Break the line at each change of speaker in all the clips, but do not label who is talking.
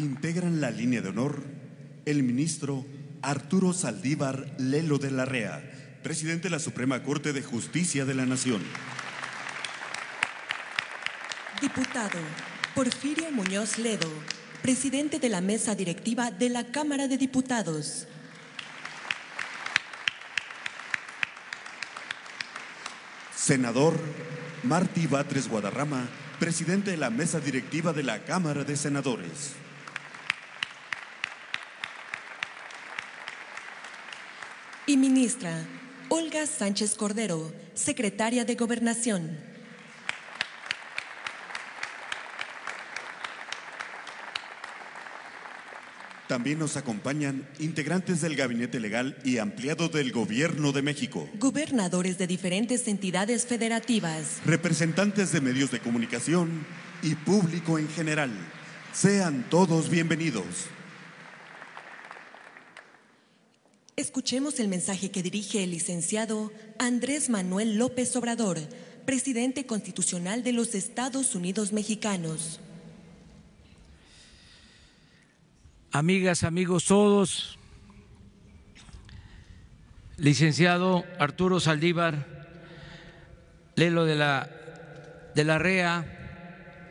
Integran la línea de honor el ministro Arturo Saldívar Lelo de la Rea, presidente de la Suprema Corte de Justicia de la Nación.
Diputado Porfirio Muñoz Ledo, presidente de la mesa directiva de la Cámara de
Diputados. Senador Martí Batres Guadarrama, presidente de la mesa directiva de la Cámara de Senadores.
y ministra Olga Sánchez Cordero, secretaria de Gobernación.
También nos acompañan integrantes del Gabinete Legal y ampliado del Gobierno de México.
Gobernadores de diferentes entidades federativas.
Representantes de medios de comunicación y público en general. Sean todos bienvenidos.
Escuchemos el mensaje que dirige el licenciado Andrés Manuel López Obrador, presidente constitucional de los Estados Unidos mexicanos.
Amigas, amigos todos, licenciado Arturo Saldívar, Lelo de la, de la REA,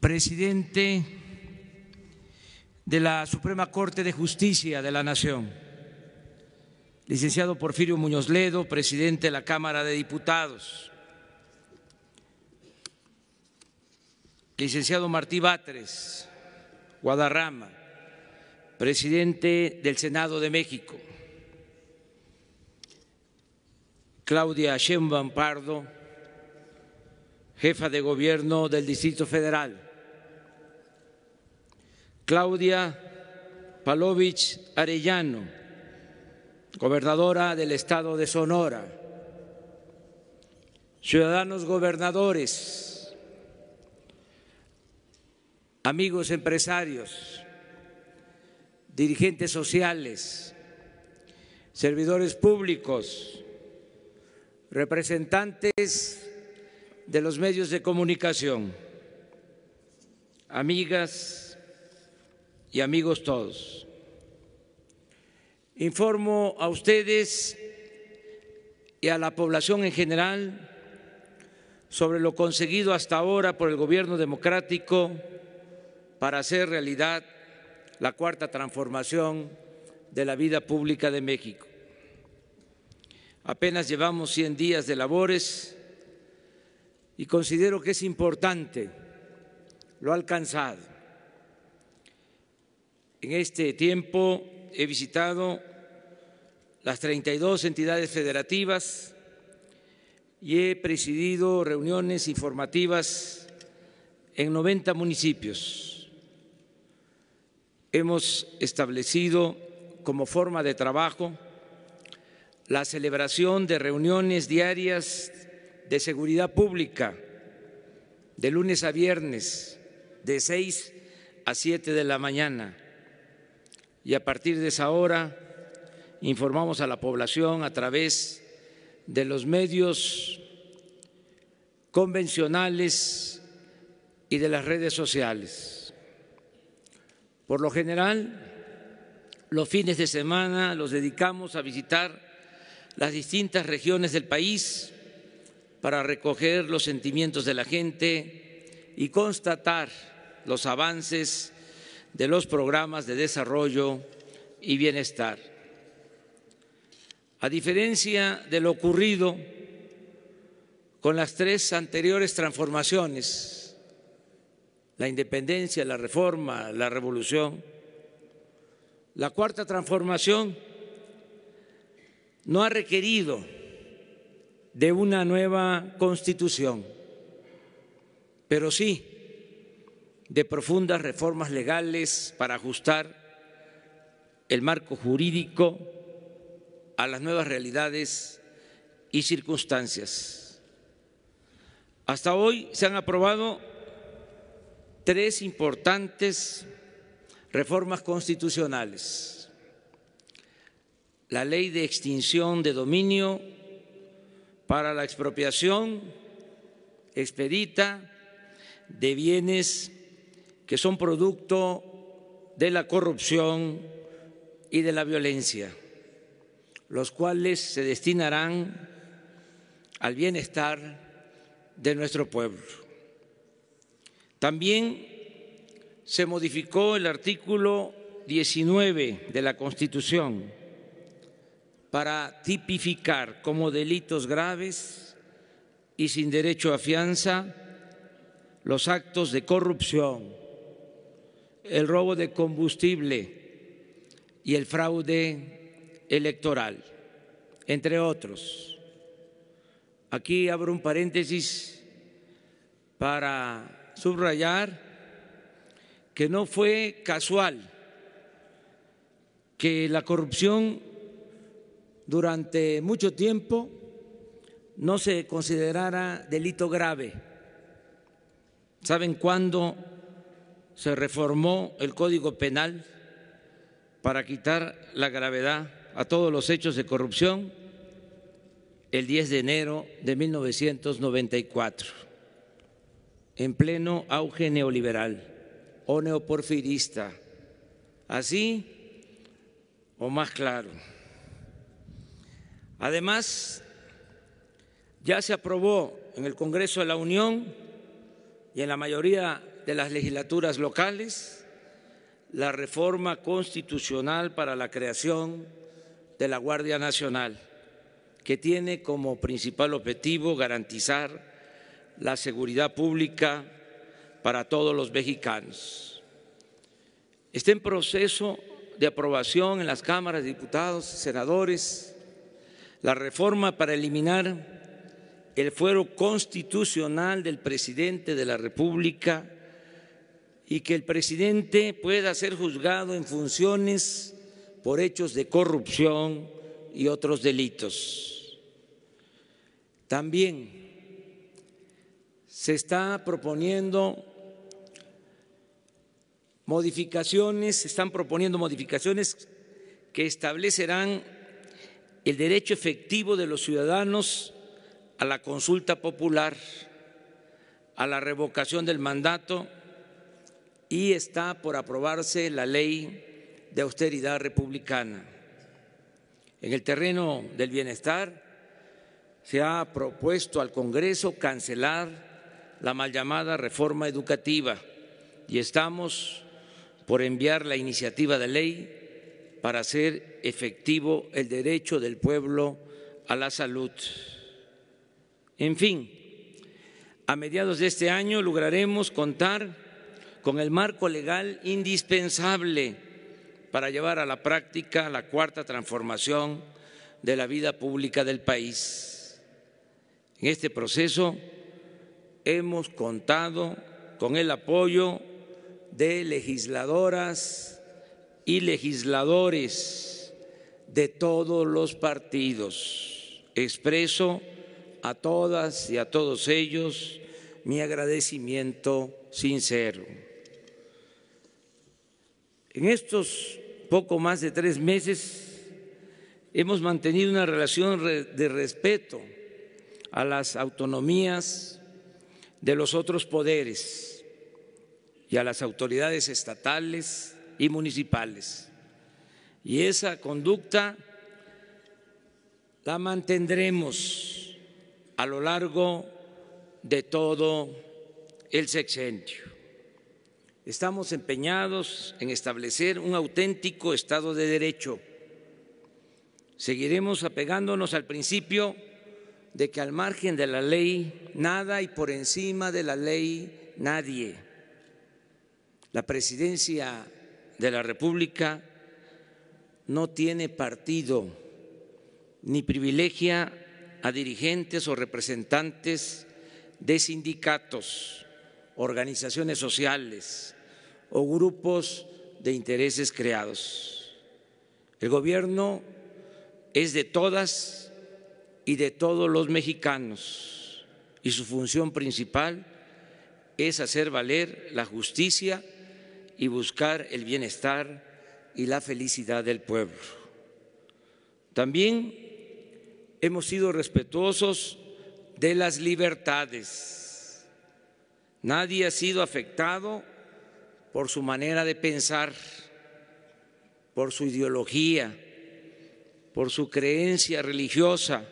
presidente de la Suprema Corte de Justicia de la Nación, licenciado Porfirio Muñoz Ledo, presidente de la Cámara de Diputados, licenciado Martí Batres, Guadarrama, presidente del Senado de México, Claudia Sheinbaum Pardo, jefa de gobierno del Distrito Federal, Claudia Palovich Arellano, gobernadora del estado de Sonora, ciudadanos gobernadores, amigos empresarios, dirigentes sociales, servidores públicos, representantes de los medios de comunicación, amigas, y amigos todos. Informo a ustedes y a la población en general sobre lo conseguido hasta ahora por el gobierno democrático para hacer realidad la cuarta transformación de la vida pública de México. Apenas llevamos 100 días de labores y considero que es importante lo alcanzado en este tiempo he visitado las 32 entidades federativas y he presidido reuniones informativas en 90 municipios. Hemos establecido como forma de trabajo la celebración de reuniones diarias de seguridad pública de lunes a viernes de 6 a 7 de la mañana y a partir de esa hora informamos a la población a través de los medios convencionales y de las redes sociales. Por lo general, los fines de semana los dedicamos a visitar las distintas regiones del país para recoger los sentimientos de la gente y constatar los avances de los programas de desarrollo y bienestar. A diferencia de lo ocurrido con las tres anteriores transformaciones, la independencia, la reforma, la revolución, la cuarta transformación no ha requerido de una nueva constitución, pero sí de profundas reformas legales para ajustar el marco jurídico a las nuevas realidades y circunstancias. Hasta hoy se han aprobado tres importantes reformas constitucionales. La ley de extinción de dominio para la expropiación expedita de bienes que son producto de la corrupción y de la violencia, los cuales se destinarán al bienestar de nuestro pueblo. También se modificó el artículo 19 de la Constitución para tipificar como delitos graves y sin derecho a fianza los actos de corrupción, el robo de combustible y el fraude electoral, entre otros. Aquí abro un paréntesis para subrayar que no fue casual que la corrupción durante mucho tiempo no se considerara delito grave. ¿Saben cuándo se reformó el Código Penal para quitar la gravedad a todos los hechos de corrupción el 10 de enero de 1994, en pleno auge neoliberal o neoporfirista, así o más claro. Además, ya se aprobó en el Congreso de la Unión y en la mayoría de las legislaturas locales, la reforma constitucional para la creación de la Guardia Nacional, que tiene como principal objetivo garantizar la seguridad pública para todos los mexicanos. Está en proceso de aprobación en las cámaras de diputados, senadores, la reforma para eliminar el fuero constitucional del presidente de la República y que el presidente pueda ser juzgado en funciones por hechos de corrupción y otros delitos. También se está proponiendo modificaciones, se están proponiendo modificaciones que establecerán el derecho efectivo de los ciudadanos a la consulta popular, a la revocación del mandato y está por aprobarse la ley de austeridad republicana. En el terreno del bienestar se ha propuesto al Congreso cancelar la mal llamada reforma educativa y estamos por enviar la iniciativa de ley para hacer efectivo el derecho del pueblo a la salud. En fin, a mediados de este año lograremos contar con el marco legal indispensable para llevar a la práctica la cuarta transformación de la vida pública del país. En este proceso hemos contado con el apoyo de legisladoras y legisladores de todos los partidos. Expreso a todas y a todos ellos mi agradecimiento sincero. En estos poco más de tres meses hemos mantenido una relación de respeto a las autonomías de los otros poderes y a las autoridades estatales y municipales. Y esa conducta la mantendremos a lo largo de todo el sexenio. Estamos empeñados en establecer un auténtico Estado de Derecho. Seguiremos apegándonos al principio de que al margen de la ley nada y por encima de la ley nadie. La presidencia de la República no tiene partido ni privilegia a dirigentes o representantes de sindicatos, organizaciones sociales, o grupos de intereses creados. El gobierno es de todas y de todos los mexicanos y su función principal es hacer valer la justicia y buscar el bienestar y la felicidad del pueblo. También hemos sido respetuosos de las libertades. Nadie ha sido afectado por su manera de pensar, por su ideología, por su creencia religiosa,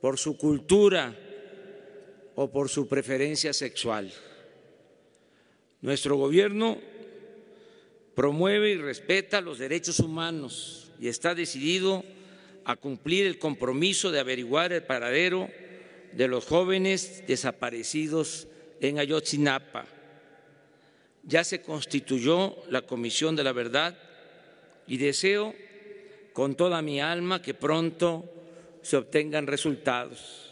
por su cultura o por su preferencia sexual. Nuestro gobierno promueve y respeta los derechos humanos y está decidido a cumplir el compromiso de averiguar el paradero de los jóvenes desaparecidos en Ayotzinapa ya se constituyó la Comisión de la Verdad y deseo con toda mi alma que pronto se obtengan resultados.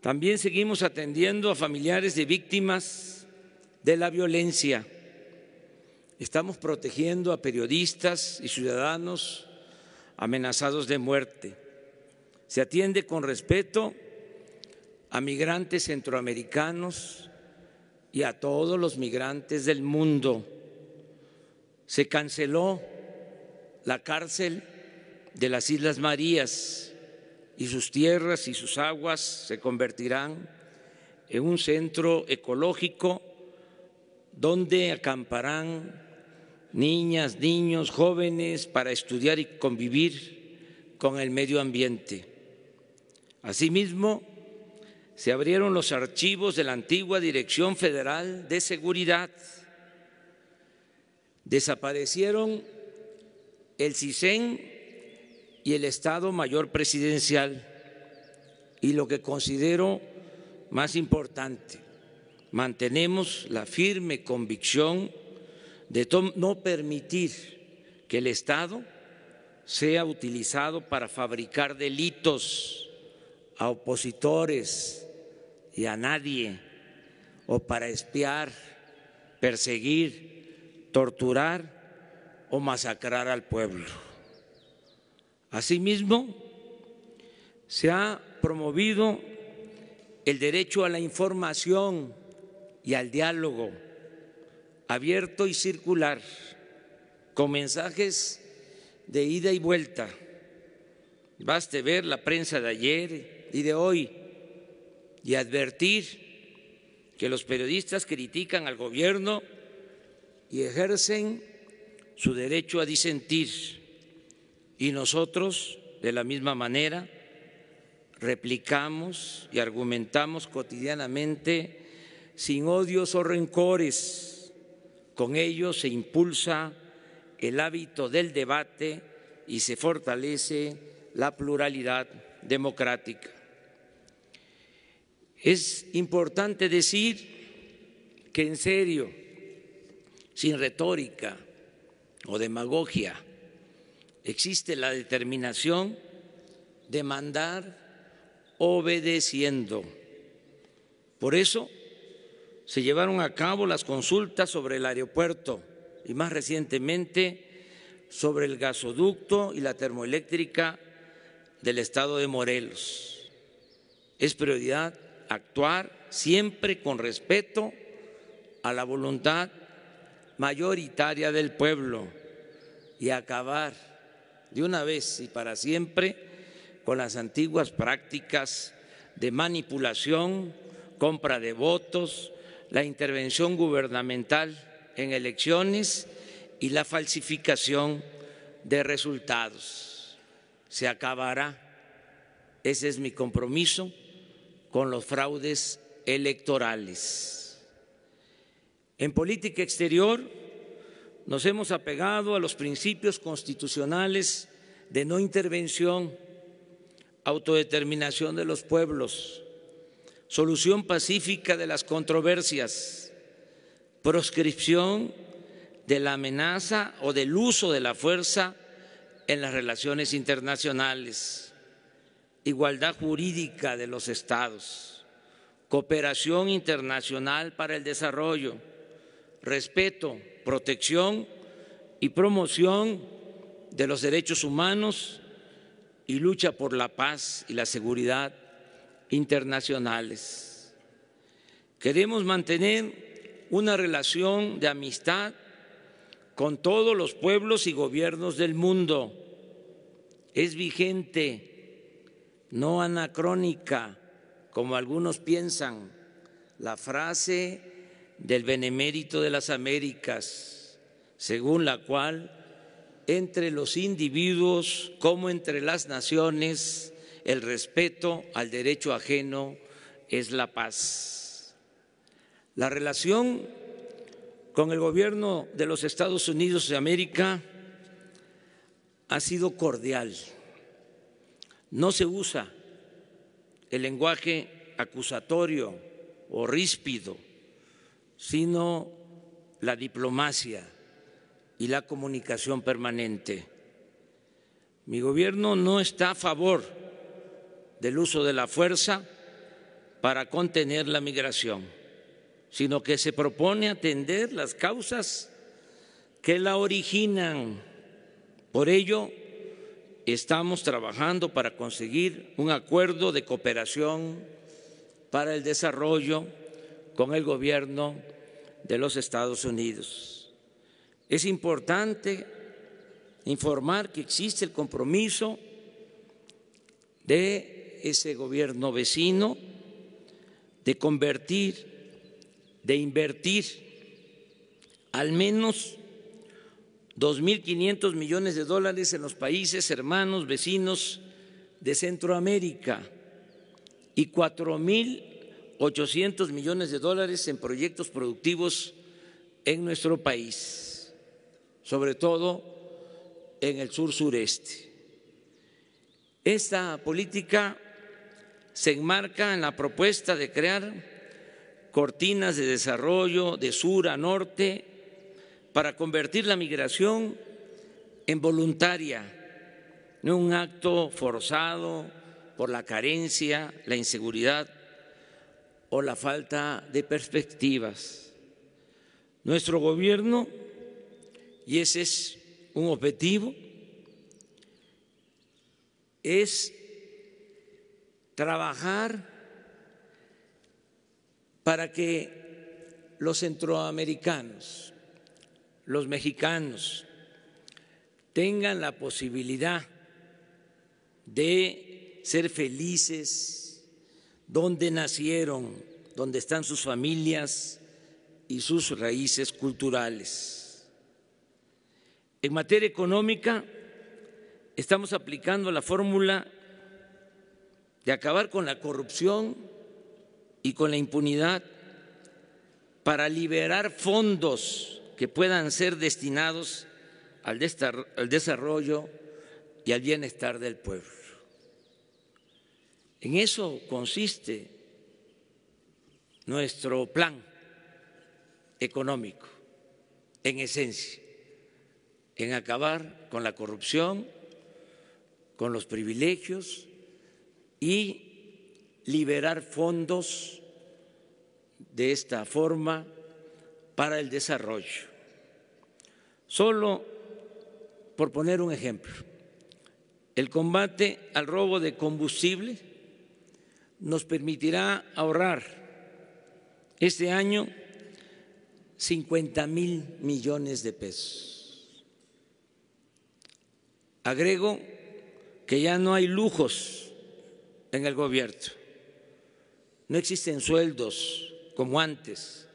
También seguimos atendiendo a familiares de víctimas de la violencia. Estamos protegiendo a periodistas y ciudadanos amenazados de muerte. Se atiende con respeto a migrantes centroamericanos y a todos los migrantes del mundo. Se canceló la cárcel de las Islas Marías y sus tierras y sus aguas se convertirán en un centro ecológico donde acamparán niñas, niños, jóvenes para estudiar y convivir con el medio ambiente. Asimismo, se abrieron los archivos de la antigua Dirección Federal de Seguridad, desaparecieron el CISEN y el Estado Mayor Presidencial y lo que considero más importante, mantenemos la firme convicción de no permitir que el Estado sea utilizado para fabricar delitos a opositores, a nadie, o para espiar, perseguir, torturar o masacrar al pueblo. Asimismo, se ha promovido el derecho a la información y al diálogo abierto y circular, con mensajes de ida y vuelta. Baste ver la prensa de ayer y de hoy y advertir que los periodistas critican al gobierno y ejercen su derecho a disentir. Y nosotros, de la misma manera, replicamos y argumentamos cotidianamente sin odios o rencores. Con ello se impulsa el hábito del debate y se fortalece la pluralidad democrática. Es importante decir que en serio, sin retórica o demagogia, existe la determinación de mandar obedeciendo. Por eso se llevaron a cabo las consultas sobre el aeropuerto y más recientemente sobre el gasoducto y la termoeléctrica del estado de Morelos. Es prioridad actuar siempre con respeto a la voluntad mayoritaria del pueblo y acabar de una vez y para siempre con las antiguas prácticas de manipulación, compra de votos, la intervención gubernamental en elecciones y la falsificación de resultados. Se acabará, ese es mi compromiso con los fraudes electorales. En política exterior nos hemos apegado a los principios constitucionales de no intervención, autodeterminación de los pueblos, solución pacífica de las controversias, proscripción de la amenaza o del uso de la fuerza en las relaciones internacionales igualdad jurídica de los estados, cooperación internacional para el desarrollo, respeto, protección y promoción de los derechos humanos y lucha por la paz y la seguridad internacionales. Queremos mantener una relación de amistad con todos los pueblos y gobiernos del mundo. Es vigente no anacrónica, como algunos piensan, la frase del benemérito de las Américas, según la cual entre los individuos como entre las naciones el respeto al derecho ajeno es la paz. La relación con el gobierno de los Estados Unidos de América ha sido cordial no se usa el lenguaje acusatorio o ríspido, sino la diplomacia y la comunicación permanente. Mi gobierno no está a favor del uso de la fuerza para contener la migración, sino que se propone atender las causas que la originan. Por ello, estamos trabajando para conseguir un acuerdo de cooperación para el desarrollo con el gobierno de los Estados Unidos. Es importante informar que existe el compromiso de ese gobierno vecino de convertir, de invertir al menos 2.500 millones de dólares en los países hermanos, vecinos de Centroamérica y 4.800 millones de dólares en proyectos productivos en nuestro país, sobre todo en el sur sureste. Esta política se enmarca en la propuesta de crear cortinas de desarrollo de sur a norte para convertir la migración en voluntaria, no un acto forzado por la carencia, la inseguridad o la falta de perspectivas. Nuestro gobierno, y ese es un objetivo, es trabajar para que los centroamericanos, los mexicanos tengan la posibilidad de ser felices donde nacieron, donde están sus familias y sus raíces culturales. En materia económica, estamos aplicando la fórmula de acabar con la corrupción y con la impunidad para liberar fondos que puedan ser destinados al, desarrollo y al bienestar del pueblo. En eso consiste nuestro plan económico, en esencia, en acabar con la corrupción, con los privilegios y liberar fondos de esta forma para el desarrollo Solo por poner un ejemplo, el combate al robo de combustible nos permitirá ahorrar este año 50 mil millones de pesos. Agrego que ya no hay lujos en el gobierno, no existen sueldos como antes,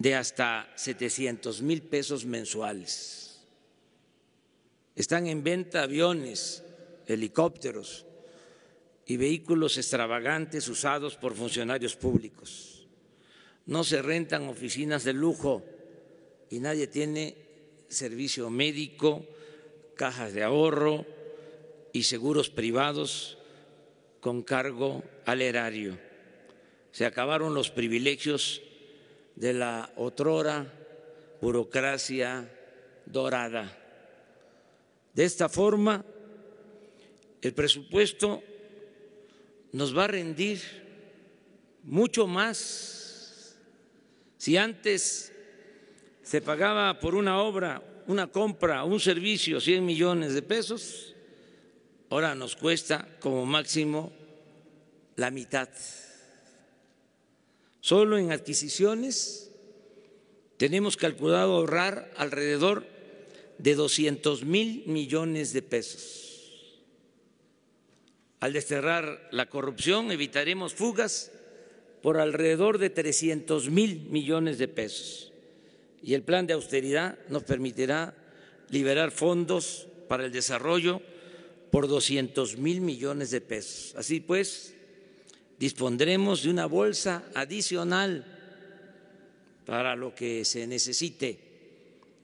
de hasta 700 mil pesos mensuales. Están en venta aviones, helicópteros y vehículos extravagantes usados por funcionarios públicos. No se rentan oficinas de lujo y nadie tiene servicio médico, cajas de ahorro y seguros privados con cargo al erario. Se acabaron los privilegios de la otrora burocracia dorada. De esta forma, el presupuesto nos va a rendir mucho más. Si antes se pagaba por una obra, una compra, un servicio 100 millones de pesos, ahora nos cuesta como máximo la mitad. Solo en adquisiciones tenemos calculado ahorrar alrededor de 200 mil millones de pesos. Al desterrar la corrupción evitaremos fugas por alrededor de 300 mil millones de pesos y el plan de austeridad nos permitirá liberar fondos para el desarrollo por 200 mil millones de pesos. Así pues, dispondremos de una bolsa adicional para lo que se necesite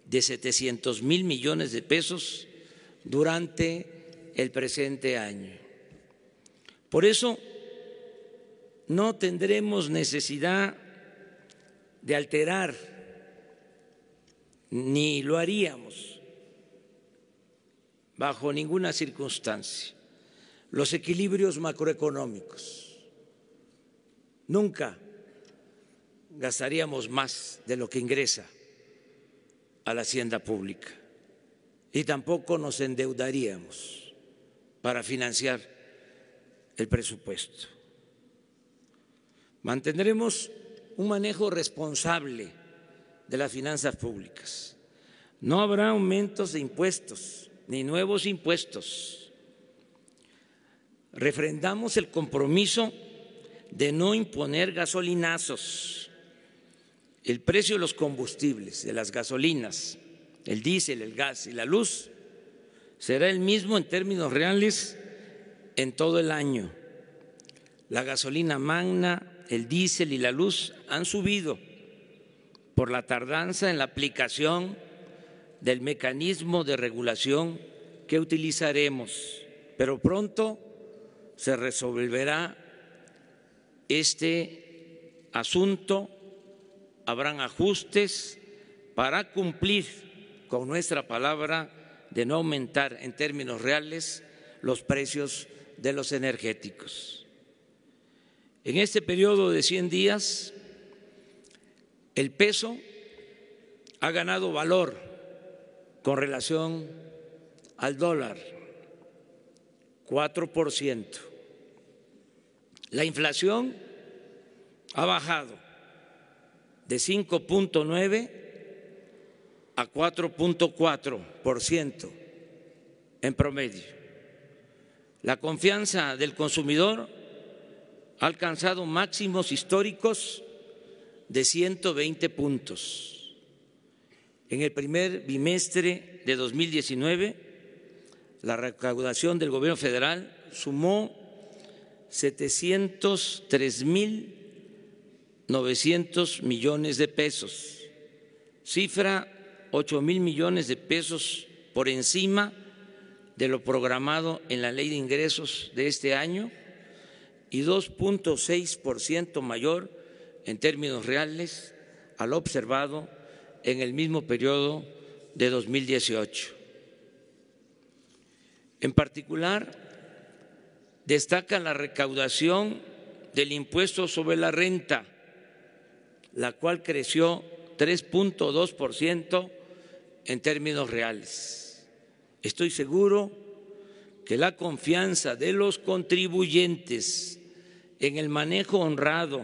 de 700 mil millones de pesos durante el presente año. Por eso, no tendremos necesidad de alterar, ni lo haríamos bajo ninguna circunstancia, los equilibrios macroeconómicos Nunca gastaríamos más de lo que ingresa a la hacienda pública y tampoco nos endeudaríamos para financiar el presupuesto. Mantendremos un manejo responsable de las finanzas públicas. No habrá aumentos de impuestos ni nuevos impuestos. Refrendamos el compromiso de no imponer gasolinazos. El precio de los combustibles, de las gasolinas, el diésel, el gas y la luz será el mismo en términos reales en todo el año. La gasolina magna, el diésel y la luz han subido por la tardanza en la aplicación del mecanismo de regulación que utilizaremos, pero pronto se resolverá este asunto, habrán ajustes para cumplir con nuestra palabra de no aumentar en términos reales los precios de los energéticos. En este periodo de 100 días, el peso ha ganado valor con relación al dólar, 4 la inflación ha bajado de 5.9 a 4.4% en promedio. La confianza del consumidor ha alcanzado máximos históricos de 120 puntos. En el primer bimestre de 2019, la recaudación del gobierno federal sumó 703 mil novecientos millones de pesos, cifra 8 mil millones de pesos por encima de lo programado en la ley de ingresos de este año y 2.6 por ciento mayor en términos reales al observado en el mismo periodo de 2018. En particular, Destaca la recaudación del impuesto sobre la renta, la cual creció 3.2 en términos reales. Estoy seguro que la confianza de los contribuyentes en el manejo honrado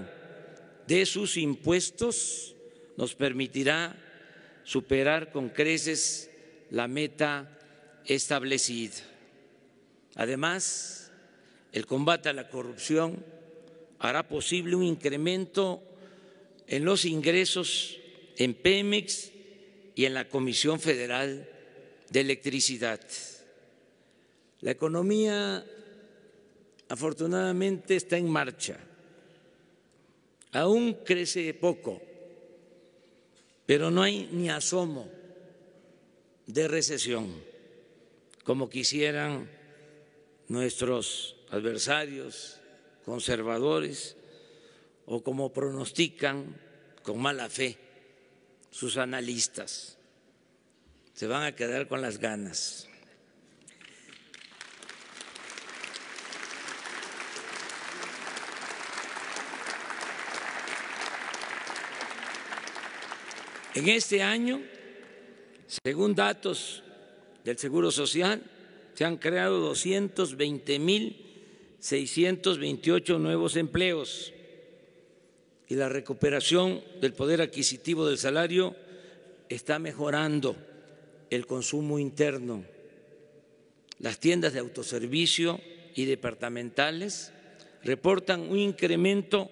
de sus impuestos nos permitirá superar con creces la meta establecida. Además, el combate a la corrupción hará posible un incremento en los ingresos en Pemex y en la Comisión Federal de Electricidad. La economía afortunadamente está en marcha. Aún crece poco, pero no hay ni asomo de recesión, como quisieran nuestros adversarios conservadores o como pronostican con mala fe sus analistas. Se van a quedar con las ganas. En este año, según datos del Seguro Social, se han creado 220 mil 628 nuevos empleos y la recuperación del poder adquisitivo del salario está mejorando el consumo interno. Las tiendas de autoservicio y departamentales reportan un incremento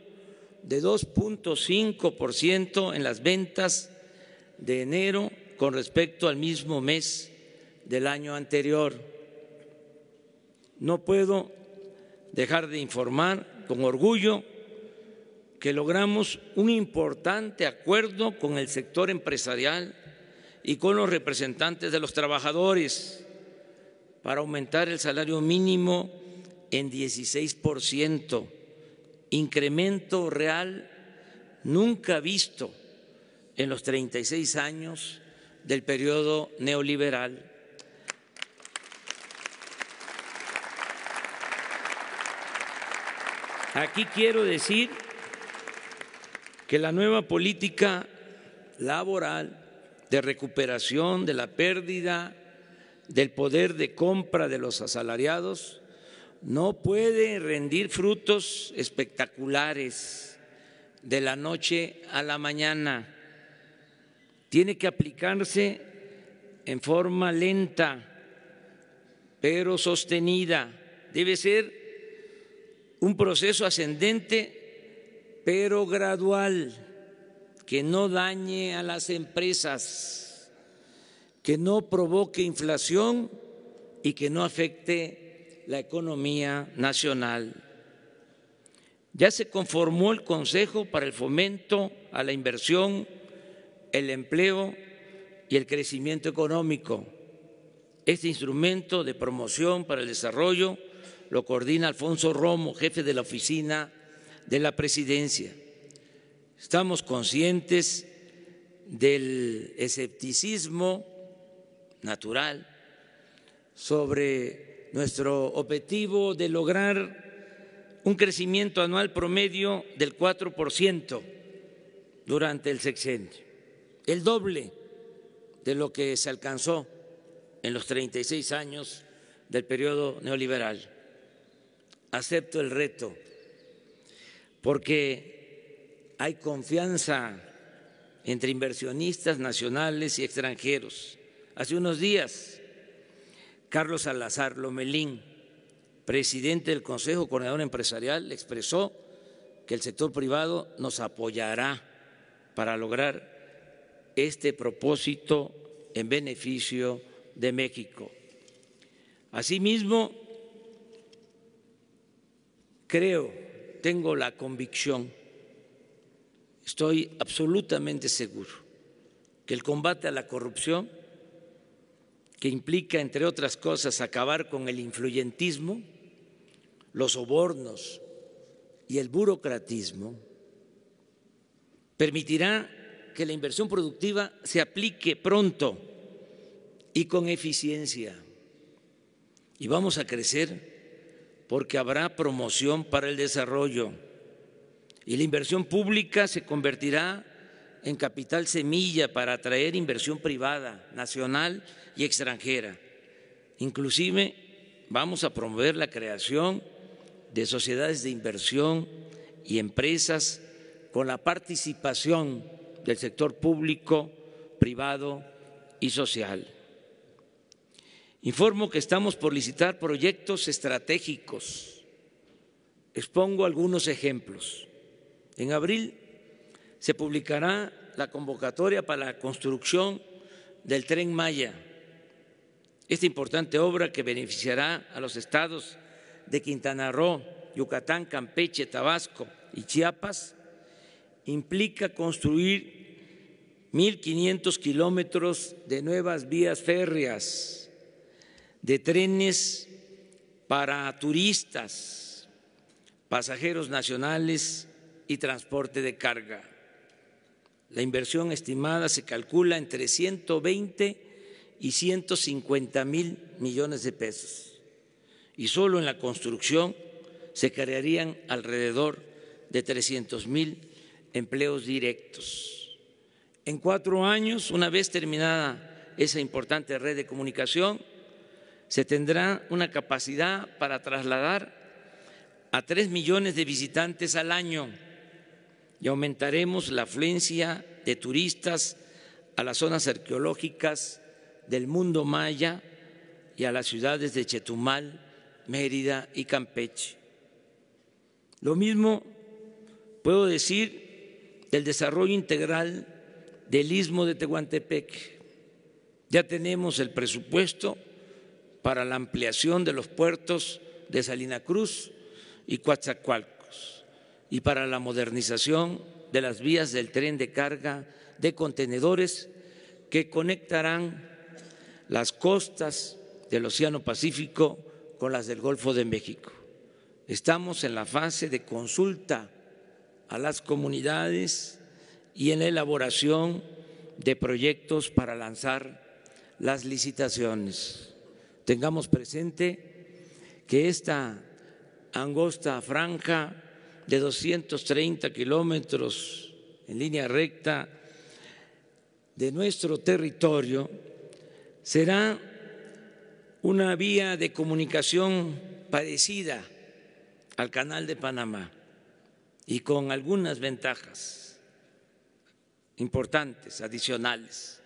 de 2.5% en las ventas de enero con respecto al mismo mes del año anterior. No puedo dejar de informar con orgullo que logramos un importante acuerdo con el sector empresarial y con los representantes de los trabajadores para aumentar el salario mínimo en 16 incremento real nunca visto en los 36 años del periodo neoliberal Aquí quiero decir que la nueva política laboral de recuperación de la pérdida del poder de compra de los asalariados no puede rendir frutos espectaculares de la noche a la mañana. Tiene que aplicarse en forma lenta, pero sostenida. Debe ser un proceso ascendente pero gradual, que no dañe a las empresas, que no provoque inflación y que no afecte la economía nacional. Ya se conformó el Consejo para el Fomento a la Inversión, el Empleo y el Crecimiento Económico. Este instrumento de promoción para el desarrollo lo coordina Alfonso Romo, jefe de la oficina de la presidencia. Estamos conscientes del escepticismo natural sobre nuestro objetivo de lograr un crecimiento anual promedio del 4% durante el sexenio, el doble de lo que se alcanzó en los 36 años del periodo neoliberal acepto el reto, porque hay confianza entre inversionistas nacionales y extranjeros. Hace unos días, Carlos Salazar Lomelín, presidente del Consejo Coordinador Empresarial, expresó que el sector privado nos apoyará para lograr este propósito en beneficio de México. Asimismo, creo, tengo la convicción, estoy absolutamente seguro que el combate a la corrupción, que implica, entre otras cosas, acabar con el influyentismo, los sobornos y el burocratismo, permitirá que la inversión productiva se aplique pronto y con eficiencia. Y vamos a crecer porque habrá promoción para el desarrollo y la inversión pública se convertirá en capital semilla para atraer inversión privada, nacional y extranjera. Inclusive vamos a promover la creación de sociedades de inversión y empresas con la participación del sector público, privado y social. Informo que estamos por licitar proyectos estratégicos. Expongo algunos ejemplos. En abril se publicará la convocatoria para la construcción del tren Maya, esta importante obra que beneficiará a los estados de Quintana Roo, Yucatán, Campeche, Tabasco y Chiapas, implica construir 1.500 kilómetros de nuevas vías férreas de trenes para turistas, pasajeros nacionales y transporte de carga. La inversión estimada se calcula entre 120 y 150 mil millones de pesos y solo en la construcción se crearían alrededor de 300 mil empleos directos. En cuatro años, una vez terminada esa importante red de comunicación, se tendrá una capacidad para trasladar a tres millones de visitantes al año y aumentaremos la afluencia de turistas a las zonas arqueológicas del mundo maya y a las ciudades de Chetumal, Mérida y Campeche. Lo mismo puedo decir del desarrollo integral del istmo de Tehuantepec. Ya tenemos el presupuesto para la ampliación de los puertos de Salina Cruz y Coatzacoalcos y para la modernización de las vías del tren de carga de contenedores que conectarán las costas del Océano Pacífico con las del Golfo de México. Estamos en la fase de consulta a las comunidades y en la elaboración de proyectos para lanzar las licitaciones. Tengamos presente que esta angosta franja de 230 kilómetros en línea recta de nuestro territorio será una vía de comunicación parecida al Canal de Panamá y con algunas ventajas importantes, adicionales.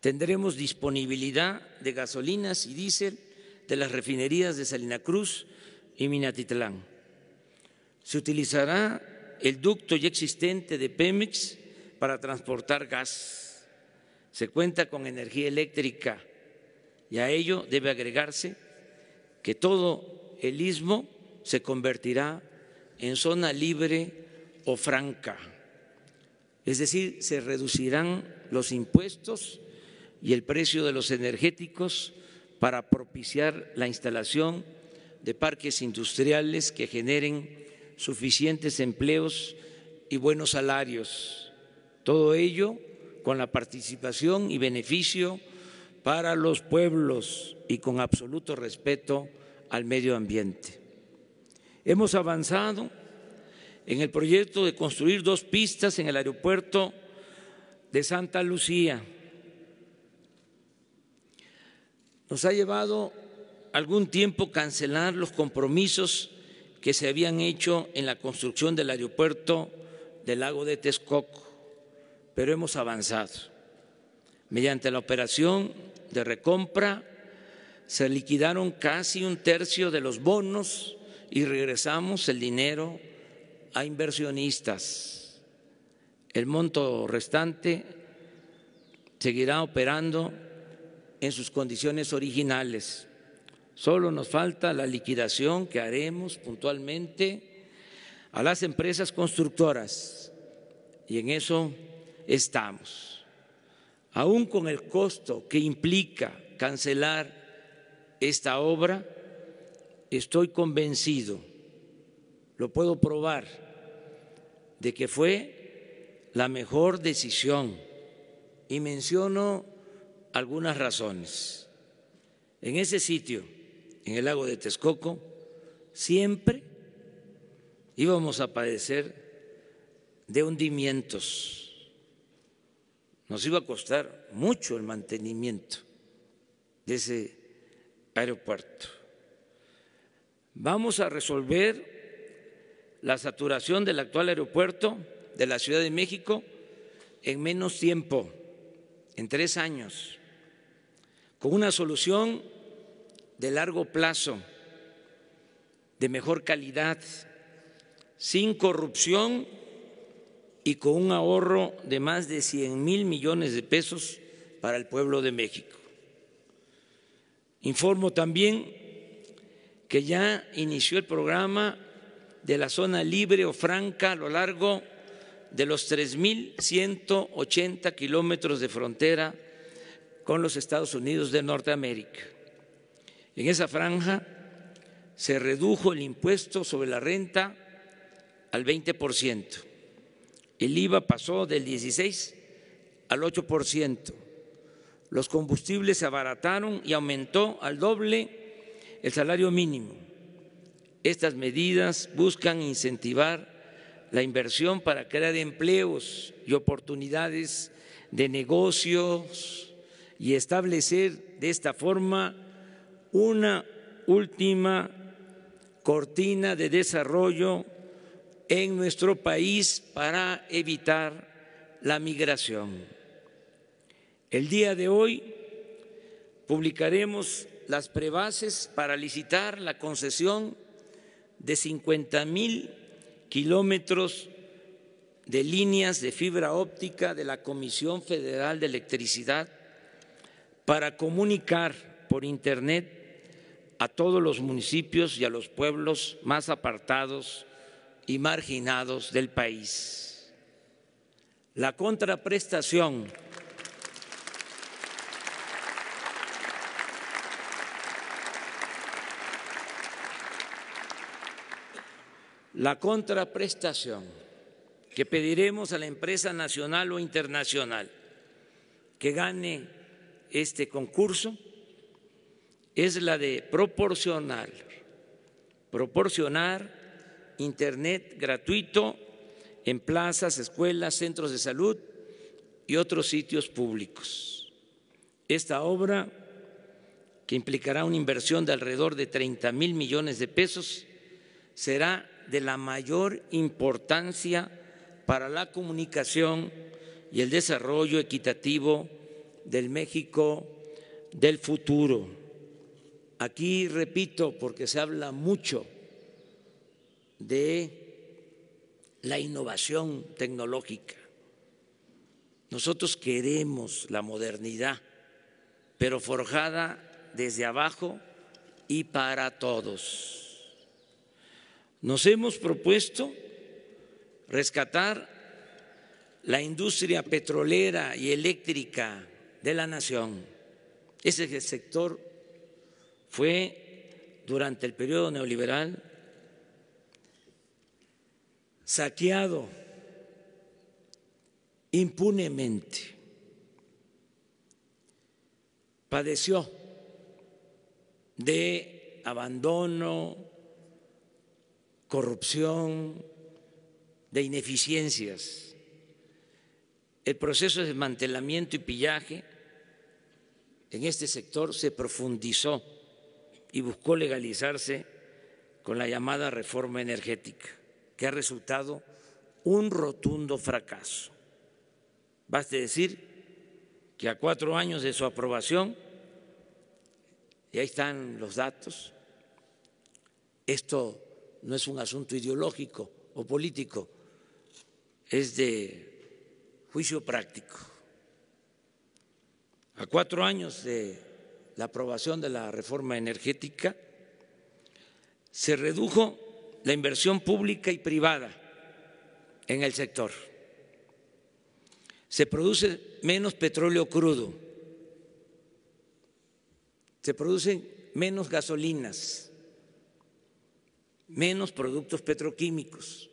Tendremos disponibilidad de gasolinas y diésel de las refinerías de Salina Cruz y Minatitlán. Se utilizará el ducto ya existente de Pemex para transportar gas. Se cuenta con energía eléctrica y a ello debe agregarse que todo el istmo se convertirá en zona libre o franca. Es decir, se reducirán los impuestos y el precio de los energéticos para propiciar la instalación de parques industriales que generen suficientes empleos y buenos salarios. Todo ello con la participación y beneficio para los pueblos y con absoluto respeto al medio ambiente. Hemos avanzado en el proyecto de construir dos pistas en el aeropuerto de Santa Lucía Nos ha llevado algún tiempo cancelar los compromisos que se habían hecho en la construcción del aeropuerto del lago de Texcoco, pero hemos avanzado. Mediante la operación de recompra se liquidaron casi un tercio de los bonos y regresamos el dinero a inversionistas. El monto restante seguirá operando en sus condiciones originales. Solo nos falta la liquidación que haremos puntualmente a las empresas constructoras y en eso estamos. Aún con el costo que implica cancelar esta obra, estoy convencido, lo puedo probar, de que fue la mejor decisión. Y menciono algunas razones. En ese sitio, en el lago de Texcoco, siempre íbamos a padecer de hundimientos. Nos iba a costar mucho el mantenimiento de ese aeropuerto. Vamos a resolver la saturación del actual aeropuerto de la Ciudad de México en menos tiempo, en tres años con una solución de largo plazo, de mejor calidad, sin corrupción y con un ahorro de más de 100 mil millones de pesos para el pueblo de México. Informo también que ya inició el programa de la zona libre o franca a lo largo de los 3.180 kilómetros de frontera con los Estados Unidos de Norteamérica. En esa franja se redujo el impuesto sobre la renta al 20 por ciento. El IVA pasó del 16 al 8 ciento. Los combustibles se abarataron y aumentó al doble el salario mínimo. Estas medidas buscan incentivar la inversión para crear empleos y oportunidades de negocios y establecer de esta forma una última cortina de desarrollo en nuestro país para evitar la migración. El día de hoy publicaremos las prebases para licitar la concesión de 50 mil kilómetros de líneas de fibra óptica de la Comisión Federal de Electricidad para comunicar por Internet a todos los municipios y a los pueblos más apartados y marginados del país. La contraprestación La contraprestación que pediremos a la empresa nacional o internacional que gane este concurso es la de proporcionar, proporcionar Internet gratuito en plazas, escuelas, centros de salud y otros sitios públicos. Esta obra, que implicará una inversión de alrededor de 30 mil millones de pesos, será de la mayor importancia para la comunicación y el desarrollo equitativo del México del futuro. Aquí repito, porque se habla mucho de la innovación tecnológica. Nosotros queremos la modernidad, pero forjada desde abajo y para todos. Nos hemos propuesto rescatar la industria petrolera y eléctrica de la nación. Ese sector fue, durante el periodo neoliberal, saqueado impunemente, padeció de abandono, corrupción, de ineficiencias. El proceso de desmantelamiento y pillaje en este sector se profundizó y buscó legalizarse con la llamada reforma energética, que ha resultado un rotundo fracaso. Baste decir que a cuatro años de su aprobación, y ahí están los datos, esto no es un asunto ideológico o político, es de juicio práctico a cuatro años de la aprobación de la reforma energética, se redujo la inversión pública y privada en el sector. Se produce menos petróleo crudo, se producen menos gasolinas, menos productos petroquímicos,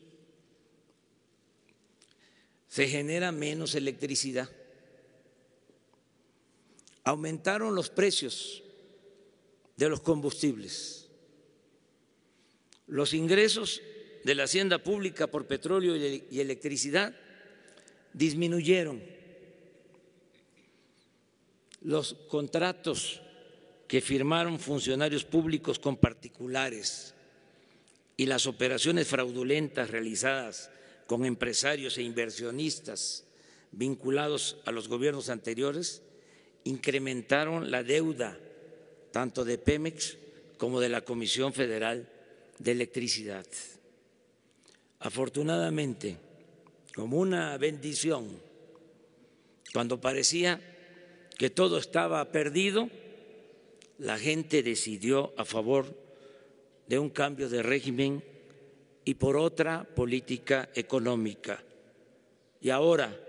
se genera menos electricidad aumentaron los precios de los combustibles. Los ingresos de la hacienda pública por petróleo y electricidad disminuyeron. Los contratos que firmaron funcionarios públicos con particulares y las operaciones fraudulentas realizadas con empresarios e inversionistas vinculados a los gobiernos anteriores incrementaron la deuda tanto de Pemex como de la Comisión Federal de Electricidad. Afortunadamente, como una bendición, cuando parecía que todo estaba perdido, la gente decidió a favor de un cambio de régimen y por otra política económica. Y ahora,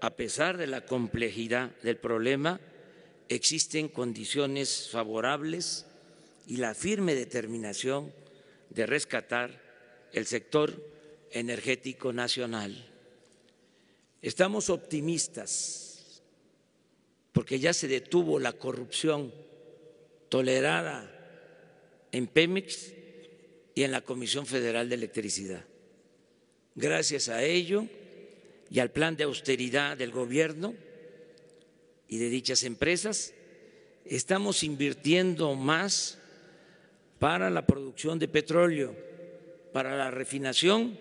a pesar de la complejidad del problema, existen condiciones favorables y la firme determinación de rescatar el sector energético nacional. Estamos optimistas porque ya se detuvo la corrupción tolerada en Pemex y en la Comisión Federal de Electricidad. Gracias a ello y al plan de austeridad del gobierno, y de dichas empresas. Estamos invirtiendo más para la producción de petróleo, para la refinación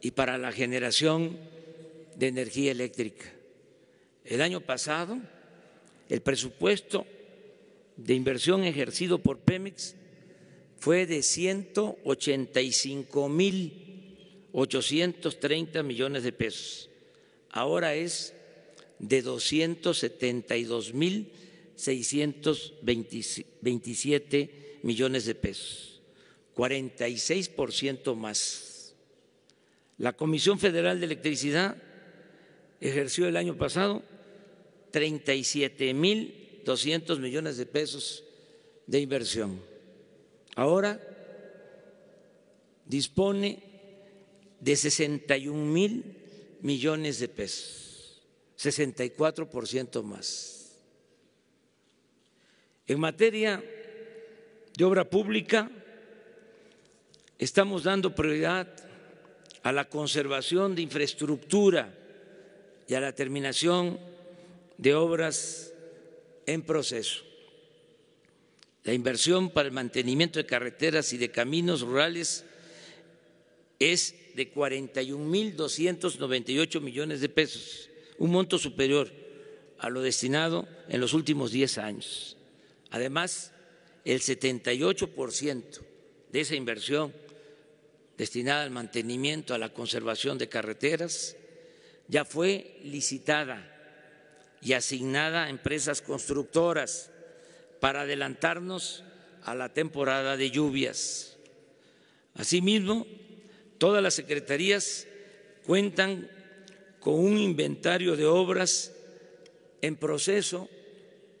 y para la generación de energía eléctrica. El año pasado, el presupuesto de inversión ejercido por Pemex fue de 185.830 millones de pesos. Ahora es de 272 mil millones de pesos, 46 más. La Comisión Federal de Electricidad ejerció el año pasado 37 mil millones de pesos de inversión. Ahora dispone de 61 mil millones de pesos 64% más. En materia de obra pública, estamos dando prioridad a la conservación de infraestructura y a la terminación de obras en proceso. La inversión para el mantenimiento de carreteras y de caminos rurales es de 41.298 millones de pesos un monto superior a lo destinado en los últimos 10 años. Además, el 78% de esa inversión destinada al mantenimiento, a la conservación de carreteras, ya fue licitada y asignada a empresas constructoras para adelantarnos a la temporada de lluvias. Asimismo, todas las secretarías cuentan con un inventario de obras en proceso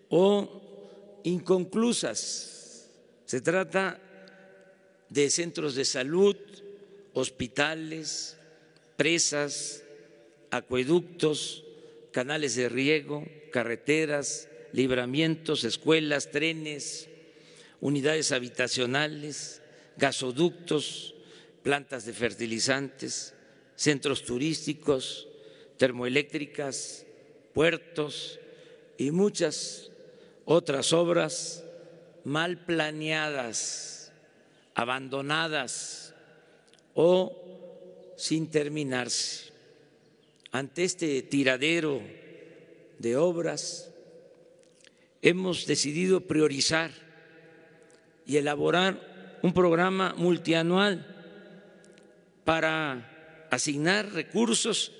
o inconclusas. Se trata de centros de salud, hospitales, presas, acueductos, canales de riego, carreteras, libramientos, escuelas, trenes, unidades habitacionales, gasoductos, plantas de fertilizantes, centros turísticos, termoeléctricas, puertos y muchas otras obras mal planeadas, abandonadas o sin terminarse. Ante este tiradero de obras, hemos decidido priorizar y elaborar un programa multianual para asignar recursos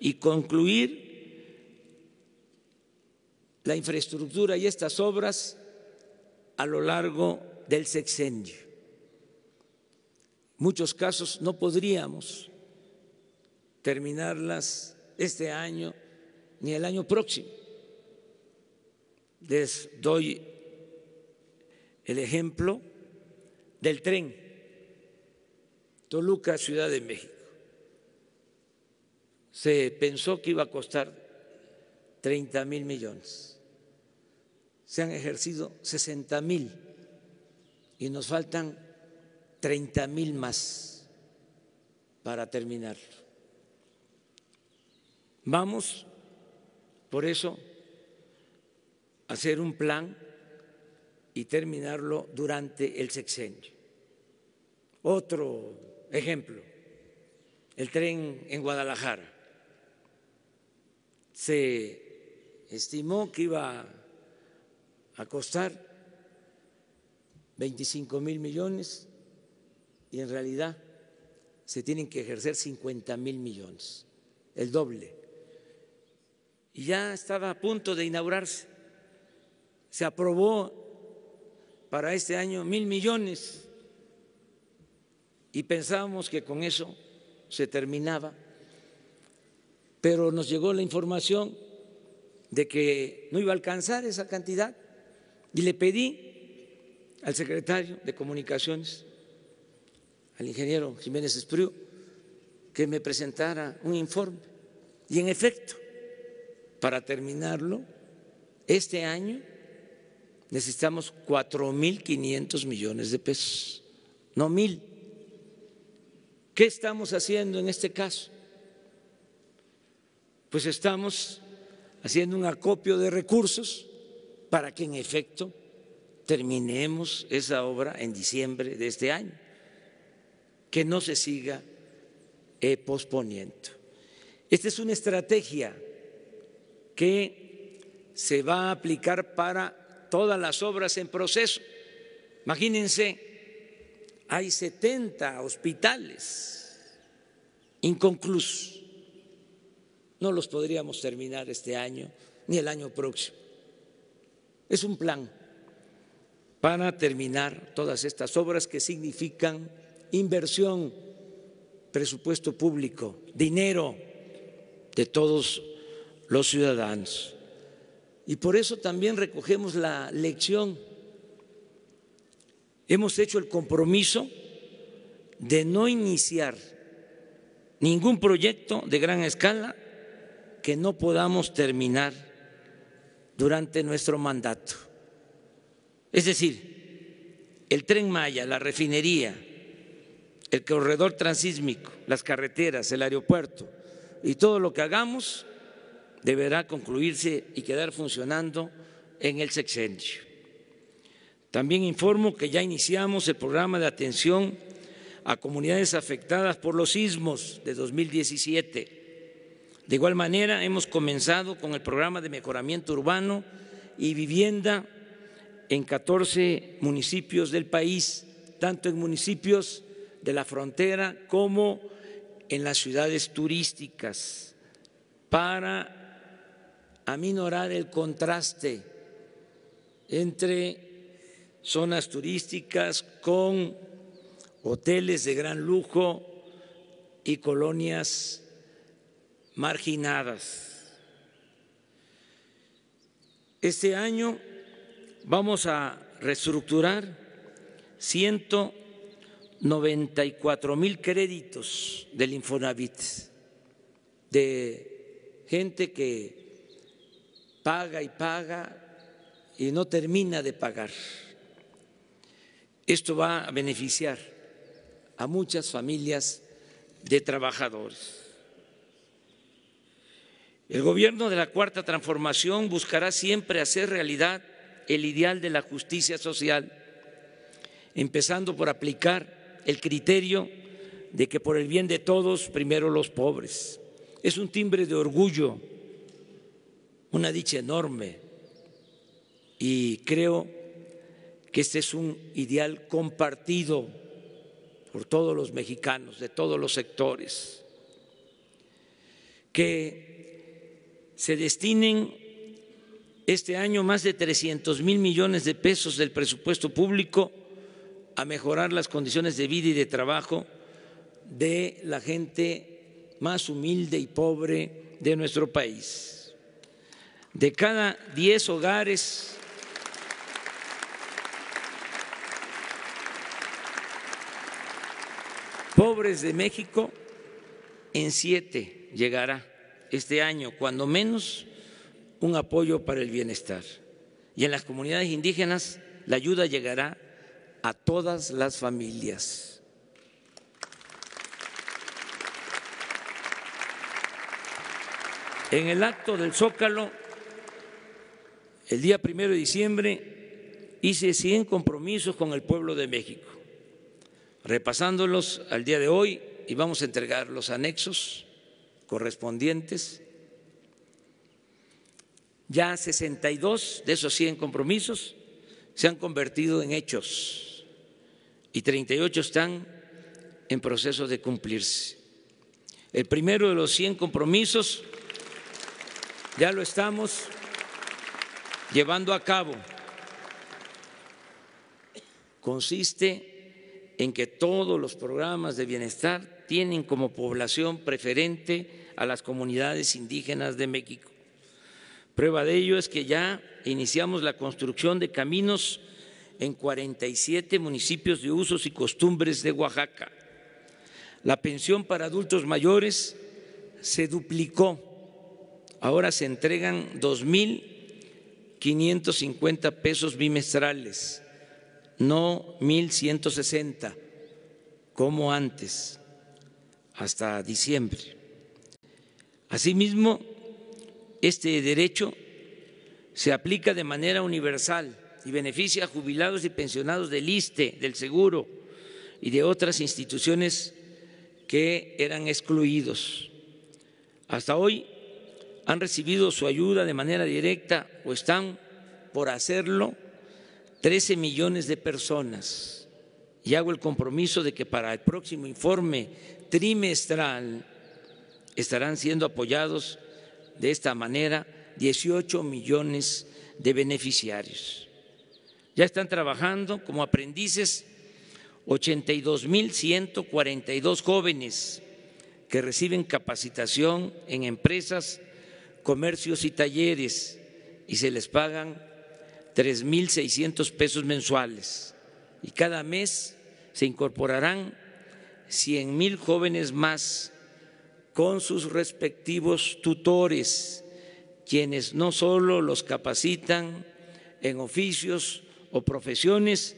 y concluir la infraestructura y estas obras a lo largo del sexenio. muchos casos no podríamos terminarlas este año ni el año próximo. Les doy el ejemplo del tren Toluca, Ciudad de México se pensó que iba a costar 30 mil millones. Se han ejercido 60 mil y nos faltan 30 mil más para terminarlo. Vamos, por eso, a hacer un plan y terminarlo durante el sexenio. Otro ejemplo, el tren en Guadalajara se estimó que iba a costar 25 mil millones y en realidad se tienen que ejercer 50 mil millones, el doble. Y ya estaba a punto de inaugurarse. Se aprobó para este año mil millones y pensábamos que con eso se terminaba pero nos llegó la información de que no iba a alcanzar esa cantidad y le pedí al secretario de Comunicaciones, al ingeniero Jiménez Espriu, que me presentara un informe. Y en efecto, para terminarlo, este año necesitamos 4.500 millones de pesos, no mil. ¿Qué estamos haciendo en este caso? pues estamos haciendo un acopio de recursos para que en efecto terminemos esa obra en diciembre de este año, que no se siga eh, posponiendo. Esta es una estrategia que se va a aplicar para todas las obras en proceso. Imagínense, hay 70 hospitales inconclusos no los podríamos terminar este año ni el año próximo. Es un plan para terminar todas estas obras que significan inversión, presupuesto público, dinero de todos los ciudadanos. Y por eso también recogemos la lección. Hemos hecho el compromiso de no iniciar ningún proyecto de gran escala que no podamos terminar durante nuestro mandato. Es decir, el tren Maya, la refinería, el corredor transísmico, las carreteras, el aeropuerto y todo lo que hagamos deberá concluirse y quedar funcionando en el sexenio. También informo que ya iniciamos el programa de atención a comunidades afectadas por los sismos de 2017 de igual manera, hemos comenzado con el programa de mejoramiento urbano y vivienda en 14 municipios del país, tanto en municipios de la frontera como en las ciudades turísticas, para aminorar el contraste entre zonas turísticas con hoteles de gran lujo y colonias marginadas. Este año vamos a reestructurar 194 mil créditos del Infonavit de gente que paga y paga y no termina de pagar. Esto va a beneficiar a muchas familias de trabajadores. El gobierno de la Cuarta Transformación buscará siempre hacer realidad el ideal de la justicia social, empezando por aplicar el criterio de que por el bien de todos, primero los pobres. Es un timbre de orgullo, una dicha enorme, y creo que este es un ideal compartido por todos los mexicanos, de todos los sectores, que se destinen este año más de 300 mil millones de pesos del presupuesto público a mejorar las condiciones de vida y de trabajo de la gente más humilde y pobre de nuestro país. De cada 10 hogares pobres de México, en siete llegará este año, cuando menos, un apoyo para el bienestar. Y en las comunidades indígenas la ayuda llegará a todas las familias. En el acto del Zócalo, el día primero de diciembre, hice 100 compromisos con el pueblo de México. Repasándolos al día de hoy y vamos a entregar los anexos correspondientes. Ya 62 de esos 100 compromisos se han convertido en hechos y 38 están en proceso de cumplirse. El primero de los 100 compromisos ya lo estamos llevando a cabo. Consiste en que todos los programas de bienestar tienen como población preferente a las comunidades indígenas de México. Prueba de ello es que ya iniciamos la construcción de caminos en 47 municipios de usos y costumbres de Oaxaca. La pensión para adultos mayores se duplicó. Ahora se entregan 2.550 pesos bimestrales, no 1.160 como antes, hasta diciembre. Asimismo, este derecho se aplica de manera universal y beneficia a jubilados y pensionados del ISTE, del Seguro y de otras instituciones que eran excluidos. Hasta hoy han recibido su ayuda de manera directa o están por hacerlo 13 millones de personas. Y hago el compromiso de que para el próximo informe trimestral estarán siendo apoyados de esta manera 18 millones de beneficiarios. Ya están trabajando como aprendices 82.142 jóvenes que reciben capacitación en empresas, comercios y talleres y se les pagan 3.600 pesos mensuales. Y cada mes se incorporarán 100.000 jóvenes más con sus respectivos tutores, quienes no solo los capacitan en oficios o profesiones,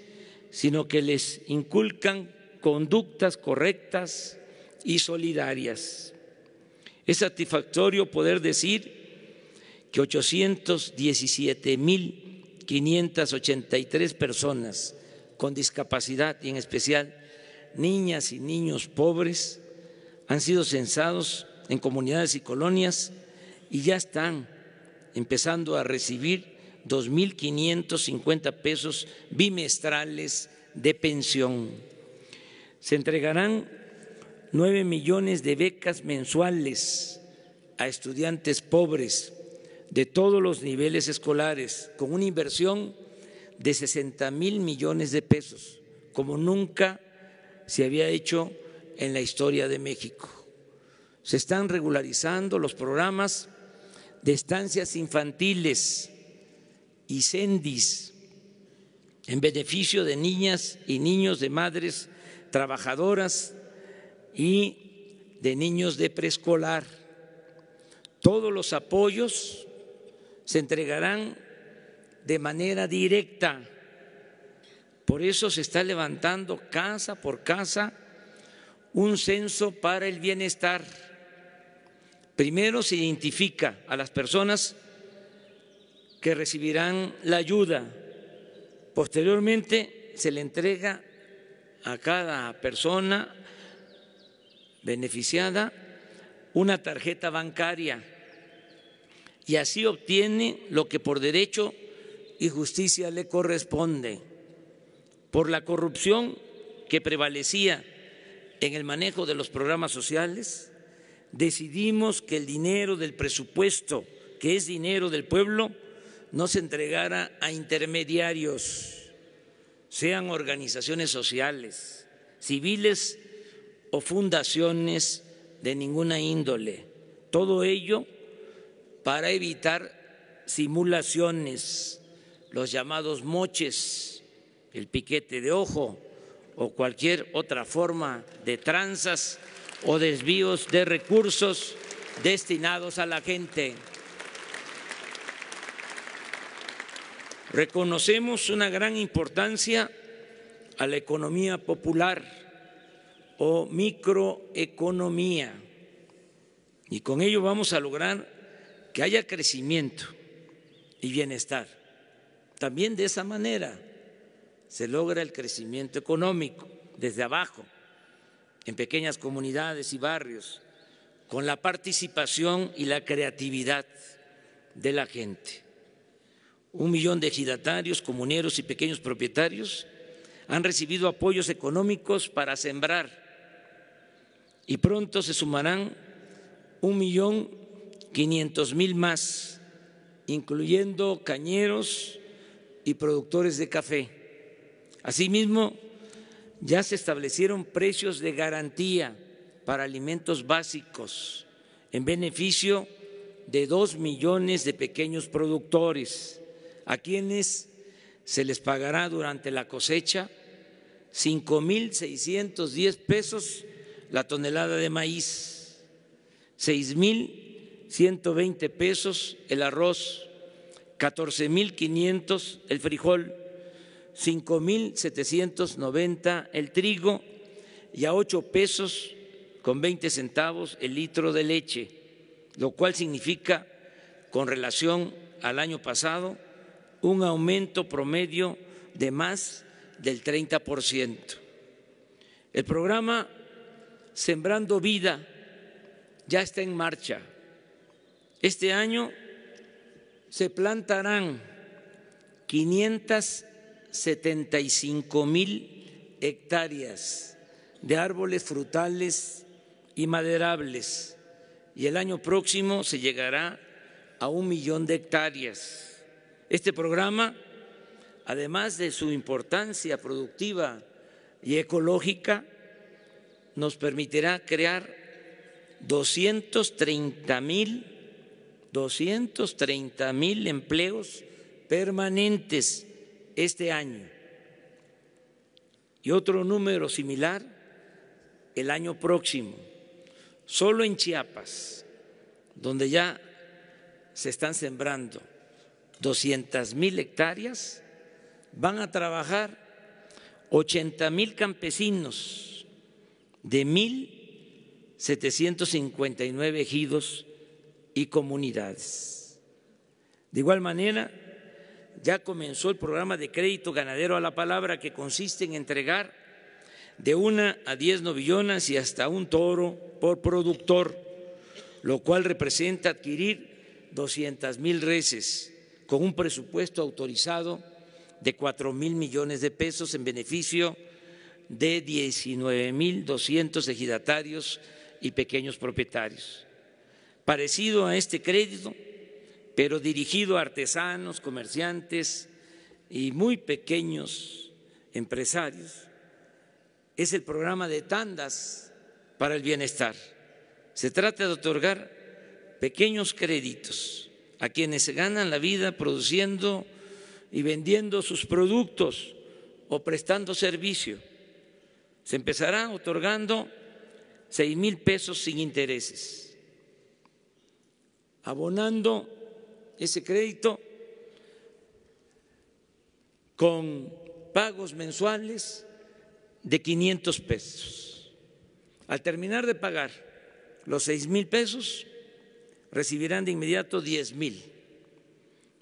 sino que les inculcan conductas correctas y solidarias. Es satisfactorio poder decir que 817.583 personas con discapacidad y en especial niñas y niños pobres han sido censados en comunidades y colonias y ya están empezando a recibir 2.550 pesos bimestrales de pensión. Se entregarán 9 millones de becas mensuales a estudiantes pobres de todos los niveles escolares, con una inversión de 60 mil millones de pesos, como nunca se había hecho en la historia de México. Se están regularizando los programas de estancias infantiles y sendis en beneficio de niñas y niños de madres trabajadoras y de niños de preescolar. Todos los apoyos se entregarán de manera directa. Por eso se está levantando casa por casa un censo para el bienestar. Primero se identifica a las personas que recibirán la ayuda. Posteriormente se le entrega a cada persona beneficiada una tarjeta bancaria y así obtiene lo que por derecho y justicia le corresponde. Por la corrupción que prevalecía en el manejo de los programas sociales, decidimos que el dinero del presupuesto, que es dinero del pueblo, no se entregara a intermediarios, sean organizaciones sociales, civiles o fundaciones de ninguna índole. Todo ello para evitar simulaciones, los llamados moches, el piquete de ojo, o cualquier otra forma de tranzas o desvíos de recursos destinados a la gente. Reconocemos una gran importancia a la economía popular o microeconomía y con ello vamos a lograr que haya crecimiento y bienestar. También de esa manera se logra el crecimiento económico desde abajo, en pequeñas comunidades y barrios, con la participación y la creatividad de la gente. Un millón de ejidatarios, comuneros y pequeños propietarios han recibido apoyos económicos para sembrar y pronto se sumarán un millón quinientos mil más, incluyendo cañeros y productores de café Asimismo, ya se establecieron precios de garantía para alimentos básicos en beneficio de dos millones de pequeños productores, a quienes se les pagará durante la cosecha cinco mil diez pesos la tonelada de maíz, seis mil 6.120 pesos el arroz, mil 14.500 el frijol, 5.790 el trigo y a 8 pesos con 20 centavos el litro de leche, lo cual significa, con relación al año pasado, un aumento promedio de más del 30 El programa Sembrando Vida ya está en marcha. Este año se plantarán 500 75 mil hectáreas de árboles frutales y maderables y el año próximo se llegará a un millón de hectáreas. Este programa, además de su importancia productiva y ecológica, nos permitirá crear 230 mil empleos permanentes este año y otro número similar el año próximo. Solo en Chiapas, donde ya se están sembrando 200 mil hectáreas, van a trabajar 80 mil campesinos de 1.759 ejidos y comunidades. De igual manera, ya comenzó el programa de crédito ganadero a la palabra que consiste en entregar de una a diez novillonas y hasta un toro por productor, lo cual representa adquirir 200 mil reses con un presupuesto autorizado de cuatro mil millones de pesos en beneficio de 19 mil 200 ejidatarios y pequeños propietarios. Parecido a este crédito, pero dirigido a artesanos, comerciantes y muy pequeños empresarios, es el programa de tandas para el bienestar. Se trata de otorgar pequeños créditos a quienes ganan la vida produciendo y vendiendo sus productos o prestando servicio. Se empezarán otorgando seis mil pesos sin intereses, abonando ese crédito con pagos mensuales de 500 pesos. Al terminar de pagar los 6 mil pesos, recibirán de inmediato 10 mil,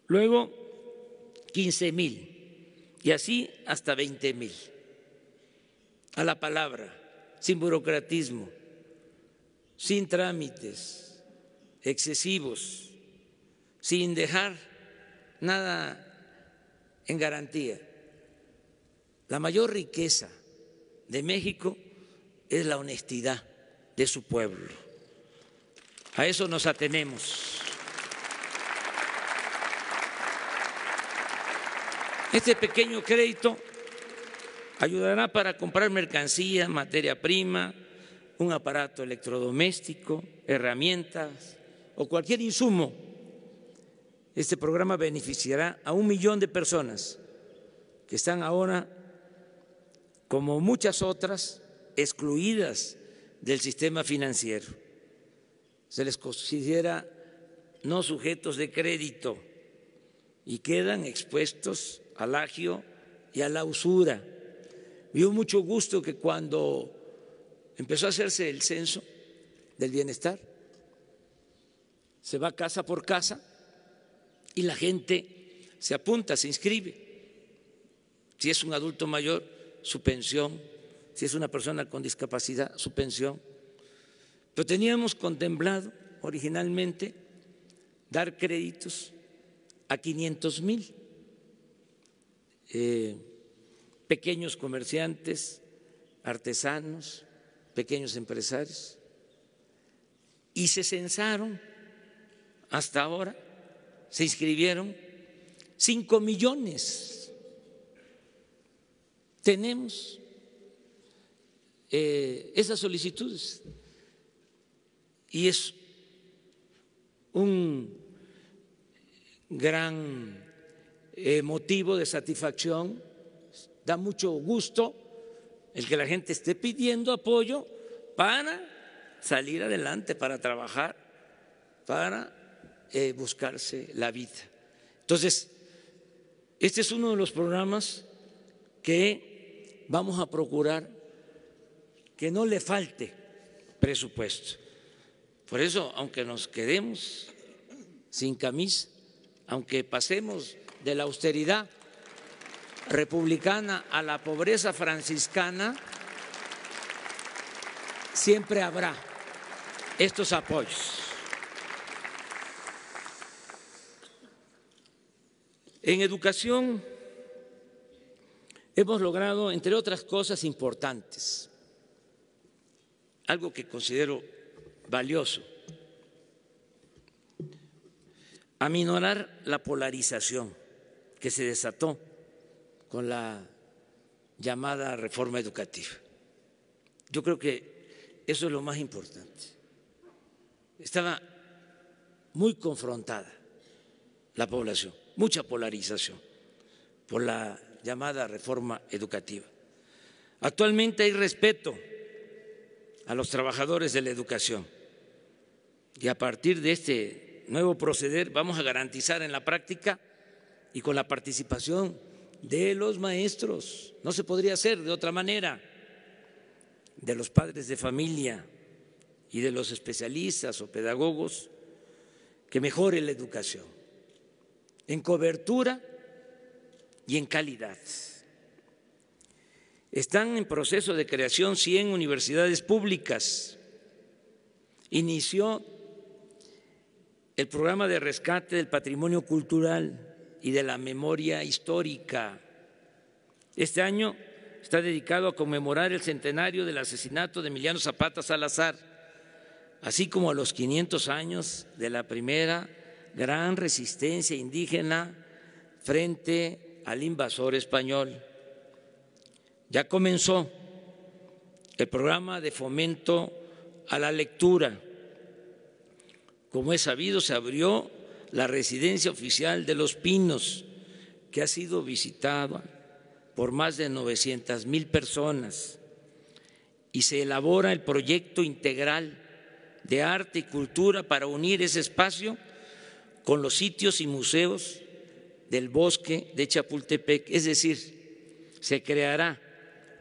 luego 15 mil y así hasta 20 mil. A la palabra, sin burocratismo, sin trámites excesivos sin dejar nada en garantía. La mayor riqueza de México es la honestidad de su pueblo. A eso nos atenemos. Este pequeño crédito ayudará para comprar mercancía, materia prima, un aparato electrodoméstico, herramientas o cualquier insumo este programa beneficiará a un millón de personas que están ahora, como muchas otras, excluidas del sistema financiero. Se les considera no sujetos de crédito y quedan expuestos al agio y a la usura. Me mucho gusto que cuando empezó a hacerse el censo del bienestar, se va casa por casa y la gente se apunta, se inscribe. Si es un adulto mayor, su pensión, si es una persona con discapacidad, su pensión. Pero teníamos contemplado originalmente dar créditos a 500 mil eh, pequeños comerciantes, artesanos, pequeños empresarios, y se censaron hasta ahora se inscribieron, 5 millones tenemos eh, esas solicitudes. Y es un gran eh, motivo de satisfacción, da mucho gusto el que la gente esté pidiendo apoyo para salir adelante, para trabajar, para eh, buscarse la vida. Entonces, este es uno de los programas que vamos a procurar que no le falte presupuesto. Por eso, aunque nos quedemos sin camisa, aunque pasemos de la austeridad republicana a la pobreza franciscana, siempre habrá estos apoyos. En educación hemos logrado, entre otras cosas importantes, algo que considero valioso, aminorar la polarización que se desató con la llamada reforma educativa. Yo creo que eso es lo más importante. Estaba muy confrontada la población mucha polarización por la llamada reforma educativa. Actualmente hay respeto a los trabajadores de la educación y a partir de este nuevo proceder vamos a garantizar en la práctica y con la participación de los maestros, no se podría hacer de otra manera, de los padres de familia y de los especialistas o pedagogos, que mejore la educación en cobertura y en calidad. Están en proceso de creación 100 universidades públicas. Inició el programa de rescate del patrimonio cultural y de la memoria histórica. Este año está dedicado a conmemorar el centenario del asesinato de Emiliano Zapata Salazar, así como a los 500 años de la primera gran resistencia indígena frente al invasor español. Ya comenzó el programa de fomento a la lectura. Como es sabido, se abrió la residencia oficial de Los Pinos, que ha sido visitada por más de 900 mil personas, y se elabora el proyecto integral de arte y cultura para unir ese espacio con los sitios y museos del bosque de Chapultepec. Es decir, se creará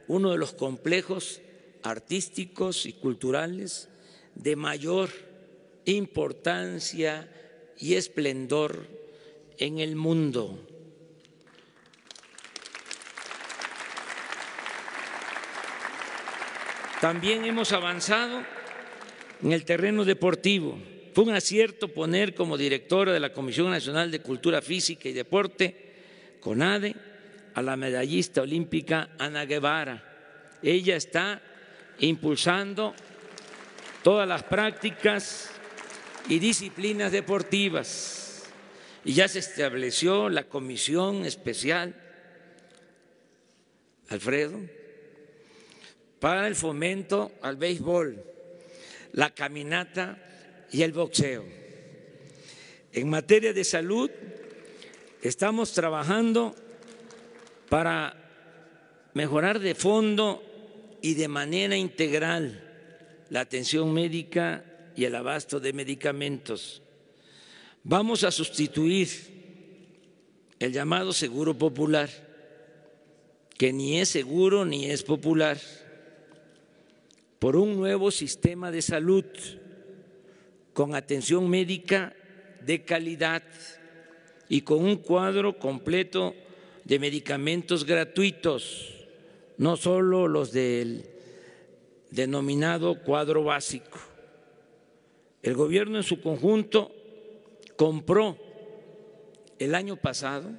uno de los complejos artísticos y culturales de mayor importancia y esplendor en el mundo. También hemos avanzado en el terreno deportivo un acierto poner como directora de la Comisión Nacional de Cultura Física y Deporte, CONADE, a la medallista olímpica Ana Guevara. Ella está impulsando todas las prácticas y disciplinas deportivas. Y ya se estableció la comisión especial, Alfredo, para el fomento al béisbol, la caminata y el boxeo. En materia de salud, estamos trabajando para mejorar de fondo y de manera integral la atención médica y el abasto de medicamentos. Vamos a sustituir el llamado seguro popular, que ni es seguro ni es popular, por un nuevo sistema de salud con atención médica de calidad y con un cuadro completo de medicamentos gratuitos, no solo los del denominado cuadro básico. El gobierno en su conjunto compró el año pasado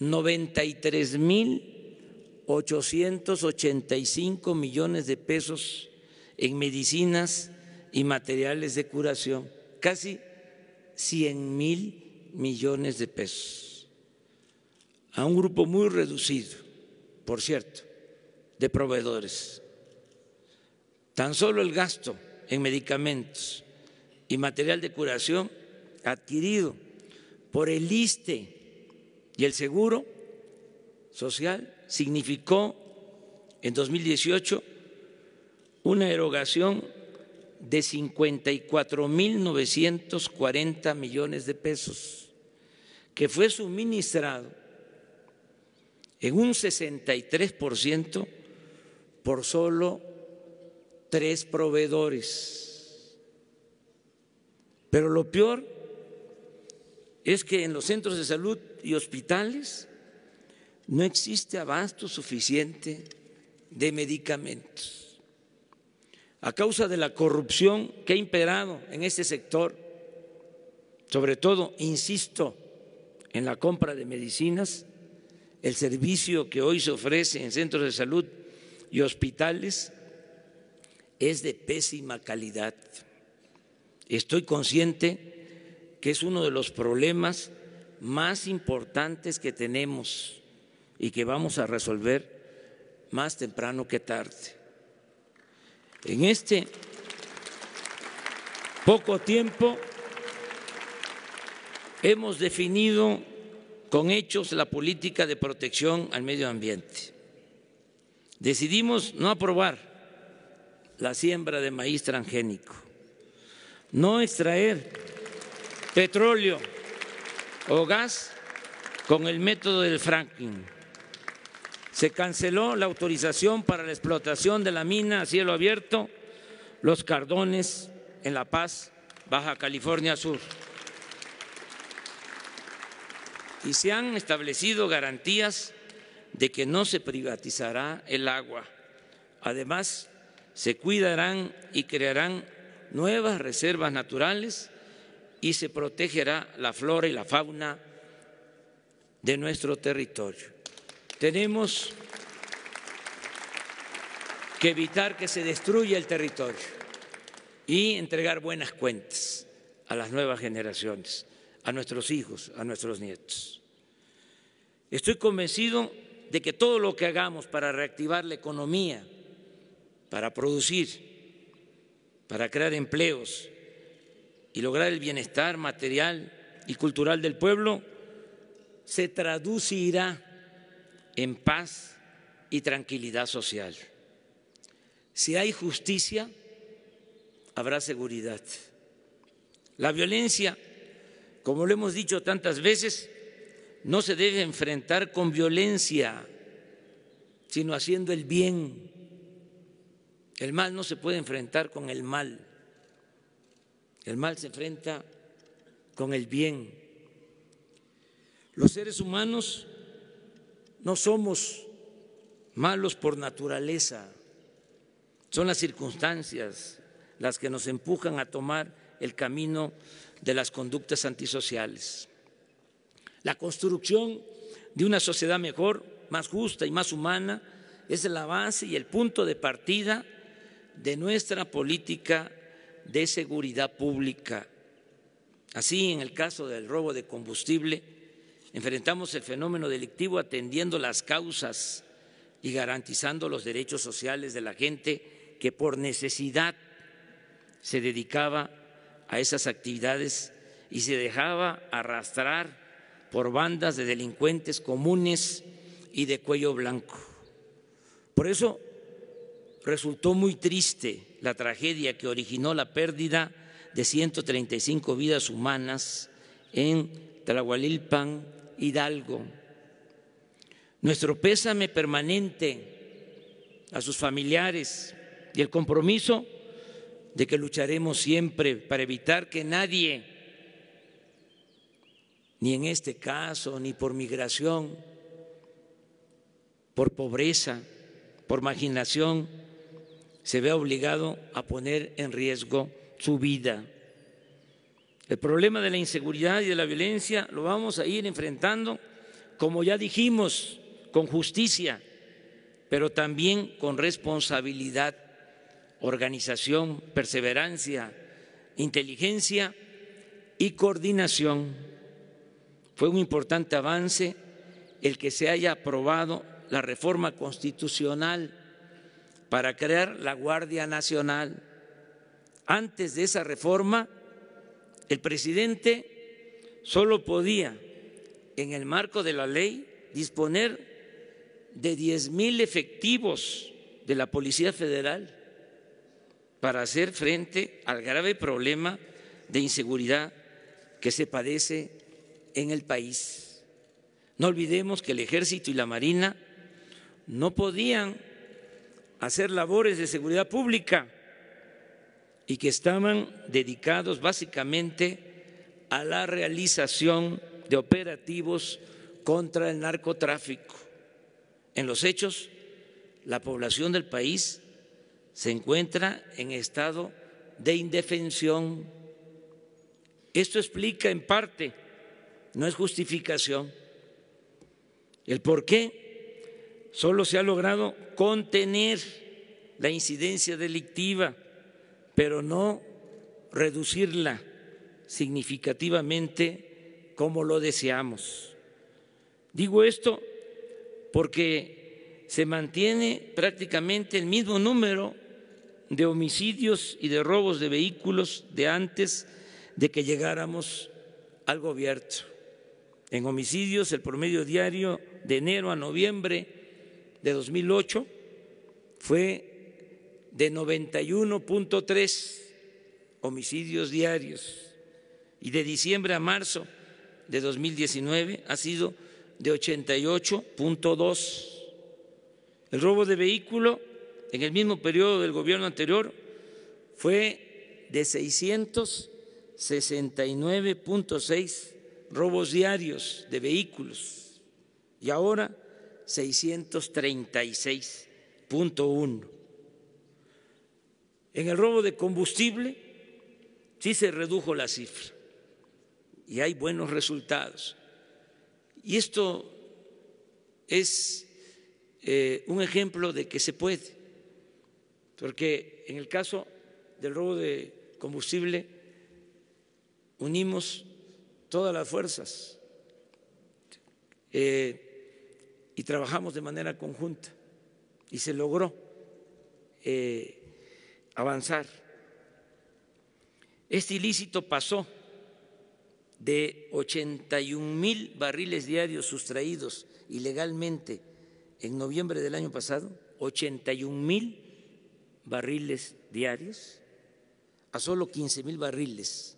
93 mil 885 millones de pesos en medicinas y materiales de curación, casi 100 mil millones de pesos, a un grupo muy reducido, por cierto, de proveedores. Tan solo el gasto en medicamentos y material de curación adquirido por el ISTE y el Seguro Social significó en 2018 una erogación de 54.940 millones de pesos, que fue suministrado en un 63% por solo tres proveedores. Pero lo peor es que en los centros de salud y hospitales no existe abasto suficiente de medicamentos a causa de la corrupción que ha imperado en este sector, sobre todo, insisto, en la compra de medicinas, el servicio que hoy se ofrece en centros de salud y hospitales es de pésima calidad. Estoy consciente que es uno de los problemas más importantes que tenemos y que vamos a resolver más temprano que tarde en este poco tiempo hemos definido con hechos la política de protección al medio ambiente. Decidimos no aprobar la siembra de maíz transgénico, no extraer petróleo o gas con el método del fracking se canceló la autorización para la explotación de la mina a cielo abierto Los Cardones en La Paz, Baja California Sur. Y se han establecido garantías de que no se privatizará el agua. Además, se cuidarán y crearán nuevas reservas naturales y se protegerá la flora y la fauna de nuestro territorio. Tenemos que evitar que se destruya el territorio y entregar buenas cuentas a las nuevas generaciones, a nuestros hijos, a nuestros nietos. Estoy convencido de que todo lo que hagamos para reactivar la economía, para producir, para crear empleos y lograr el bienestar material y cultural del pueblo, se traducirá en paz y tranquilidad social. Si hay justicia, habrá seguridad. La violencia, como lo hemos dicho tantas veces, no se debe enfrentar con violencia, sino haciendo el bien. El mal no se puede enfrentar con el mal. El mal se enfrenta con el bien. Los seres humanos no somos malos por naturaleza, son las circunstancias las que nos empujan a tomar el camino de las conductas antisociales. La construcción de una sociedad mejor, más justa y más humana es la base y el punto de partida de nuestra política de seguridad pública. Así, en el caso del robo de combustible, Enfrentamos el fenómeno delictivo atendiendo las causas y garantizando los derechos sociales de la gente que por necesidad se dedicaba a esas actividades y se dejaba arrastrar por bandas de delincuentes comunes y de cuello blanco. Por eso resultó muy triste la tragedia que originó la pérdida de 135 vidas humanas en Tlahualilpan, Hidalgo. Nuestro pésame permanente a sus familiares y el compromiso de que lucharemos siempre para evitar que nadie, ni en este caso, ni por migración, por pobreza, por marginación, se vea obligado a poner en riesgo su vida. El problema de la inseguridad y de la violencia lo vamos a ir enfrentando, como ya dijimos, con justicia, pero también con responsabilidad, organización, perseverancia, inteligencia y coordinación. Fue un importante avance el que se haya aprobado la reforma constitucional para crear la Guardia Nacional. Antes de esa reforma, el presidente solo podía, en el marco de la ley, disponer de 10 mil efectivos de la Policía Federal para hacer frente al grave problema de inseguridad que se padece en el país. No olvidemos que el ejército y la marina no podían hacer labores de seguridad pública y que estaban dedicados básicamente a la realización de operativos contra el narcotráfico. En los hechos, la población del país se encuentra en estado de indefensión. Esto explica en parte, no es justificación, el por qué solo se ha logrado contener la incidencia delictiva pero no reducirla significativamente como lo deseamos. Digo esto porque se mantiene prácticamente el mismo número de homicidios y de robos de vehículos de antes de que llegáramos al gobierno. En homicidios, el promedio diario de enero a noviembre de 2008 fue de 91.3 homicidios diarios y de diciembre a marzo de 2019 ha sido de 88.2. El robo de vehículo en el mismo periodo del gobierno anterior fue de 669.6 robos diarios de vehículos y ahora 636.1. En el robo de combustible sí se redujo la cifra y hay buenos resultados. Y esto es eh, un ejemplo de que se puede, porque en el caso del robo de combustible unimos todas las fuerzas eh, y trabajamos de manera conjunta y se logró eh, avanzar. Este ilícito pasó de 81 mil barriles diarios sustraídos ilegalmente en noviembre del año pasado, 81 mil barriles diarios, a solo 15 mil barriles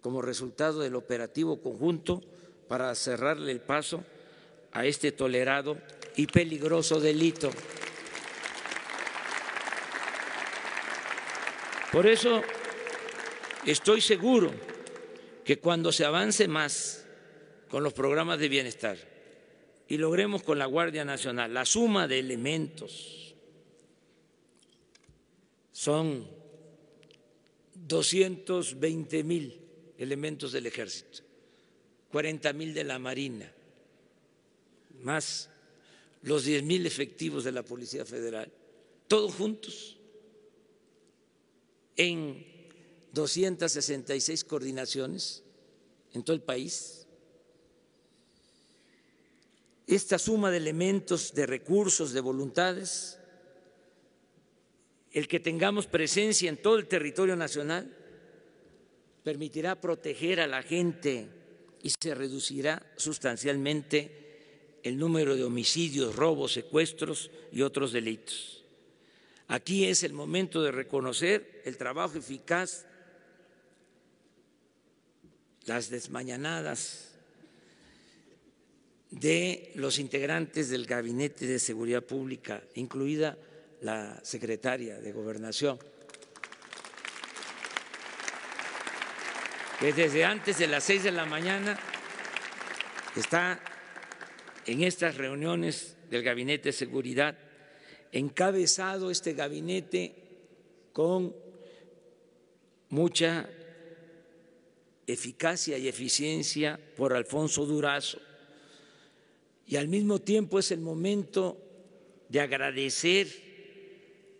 como resultado del operativo conjunto para cerrarle el paso a este tolerado y peligroso delito. Por eso estoy seguro que cuando se avance más con los programas de bienestar y logremos con la Guardia Nacional la suma de elementos, son 220 mil elementos del ejército, 40 mil de la Marina, más los 10 mil efectivos de la Policía Federal, todos juntos en 266 coordinaciones en todo el país. Esta suma de elementos, de recursos, de voluntades, el que tengamos presencia en todo el territorio nacional, permitirá proteger a la gente y se reducirá sustancialmente el número de homicidios, robos, secuestros y otros delitos. Aquí es el momento de reconocer el trabajo eficaz, las desmañanadas de los integrantes del Gabinete de Seguridad Pública, incluida la secretaria de Gobernación, que desde antes de las seis de la mañana está en estas reuniones del Gabinete de Seguridad encabezado este gabinete con mucha eficacia y eficiencia por Alfonso Durazo. Y al mismo tiempo es el momento de agradecer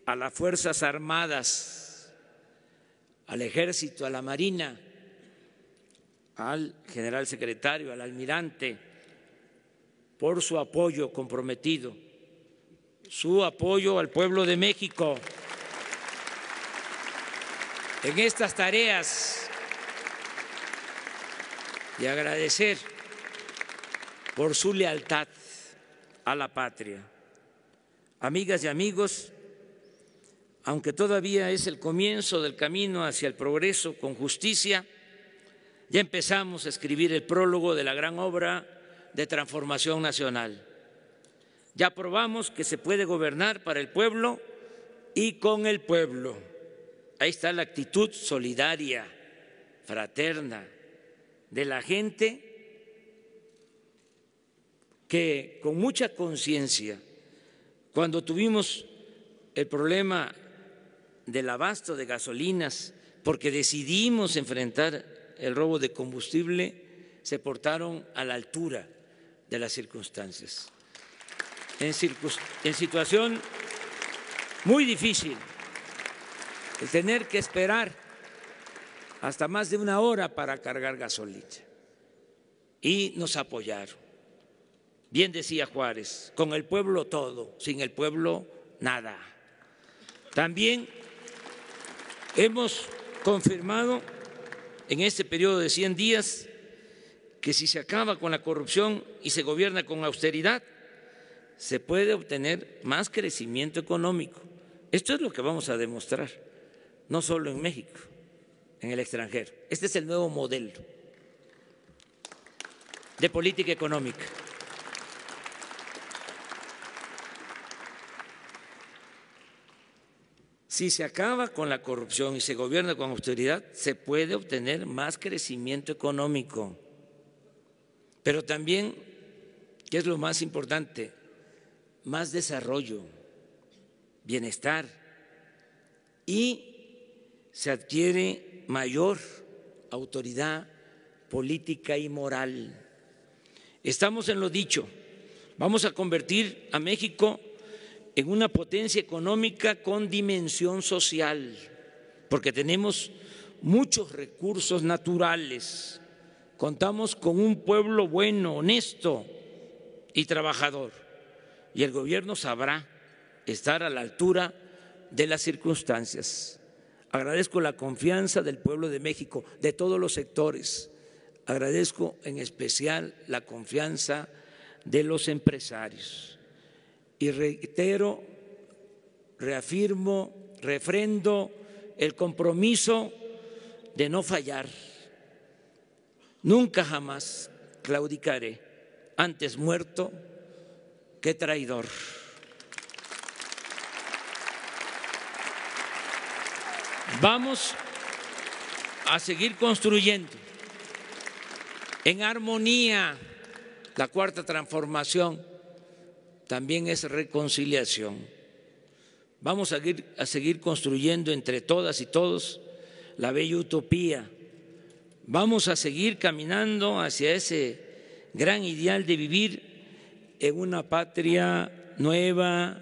a las Fuerzas Armadas, al Ejército, a la Marina, al general secretario, al almirante, por su apoyo comprometido su apoyo al pueblo de México en estas tareas y agradecer por su lealtad a la patria. Amigas y amigos, aunque todavía es el comienzo del camino hacia el progreso con justicia, ya empezamos a escribir el prólogo de la gran obra de transformación nacional. Ya probamos que se puede gobernar para el pueblo y con el pueblo. Ahí está la actitud solidaria, fraterna, de la gente que con mucha conciencia, cuando tuvimos el problema del abasto de gasolinas, porque decidimos enfrentar el robo de combustible, se portaron a la altura de las circunstancias en, situación muy difícil, de tener que esperar hasta más de una hora para cargar gasolina. Y nos apoyaron. Bien decía Juárez, con el pueblo todo, sin el pueblo nada. También hemos confirmado en este periodo de 100 días que si se acaba con la corrupción y se gobierna con austeridad, se puede obtener más crecimiento económico. Esto es lo que vamos a demostrar, no solo en México, en el extranjero. Este es el nuevo modelo de política económica. Si se acaba con la corrupción y se gobierna con austeridad, se puede obtener más crecimiento económico. Pero también, ¿qué es lo más importante, más desarrollo, bienestar y se adquiere mayor autoridad política y moral. Estamos en lo dicho, vamos a convertir a México en una potencia económica con dimensión social, porque tenemos muchos recursos naturales, contamos con un pueblo bueno, honesto y trabajador y el gobierno sabrá estar a la altura de las circunstancias. Agradezco la confianza del pueblo de México, de todos los sectores. Agradezco en especial la confianza de los empresarios. Y reitero, reafirmo, refrendo el compromiso de no fallar. Nunca jamás claudicaré, antes muerto qué traidor. Vamos a seguir construyendo en armonía la cuarta transformación también es reconciliación. Vamos a seguir, a seguir, construyendo entre todas y todos la bella utopía. Vamos a seguir caminando hacia ese gran ideal de vivir en una patria nueva,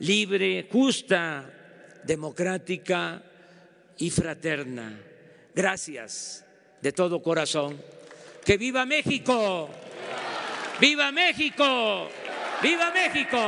libre, justa, democrática y fraterna. Gracias de todo corazón. Que viva México. ¡Viva México! ¡Viva México!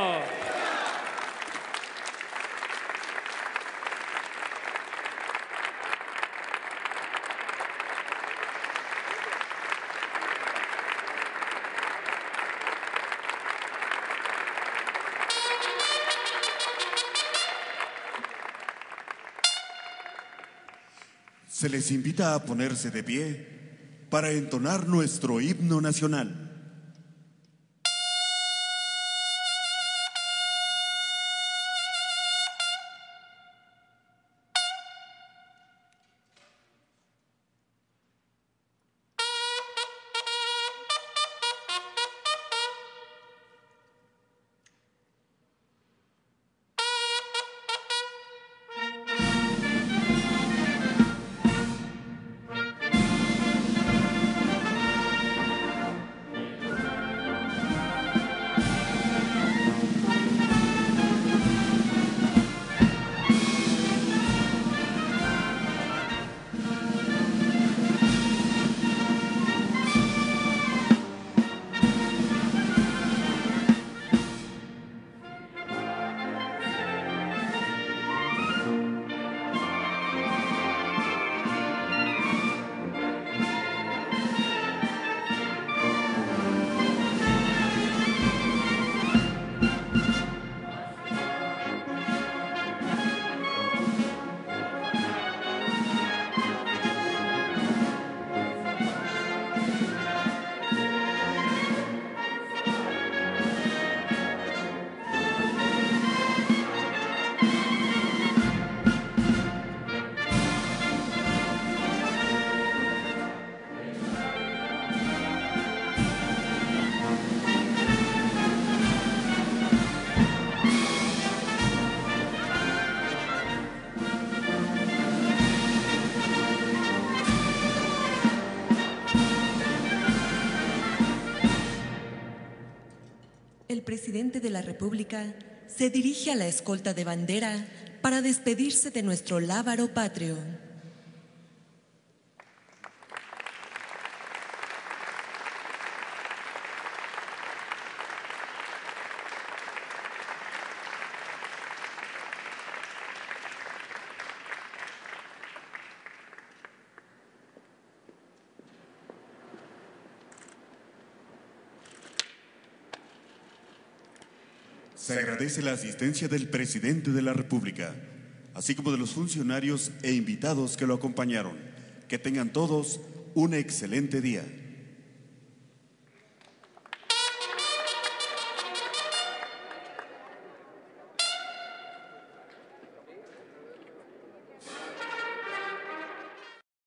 se les invita a ponerse de pie para entonar nuestro himno nacional.
presidente de la República se dirige a la escolta de bandera para despedirse de nuestro lábaro patrio.
agradece la asistencia del presidente de la República, así como de los funcionarios e invitados que lo acompañaron. Que tengan todos un excelente día.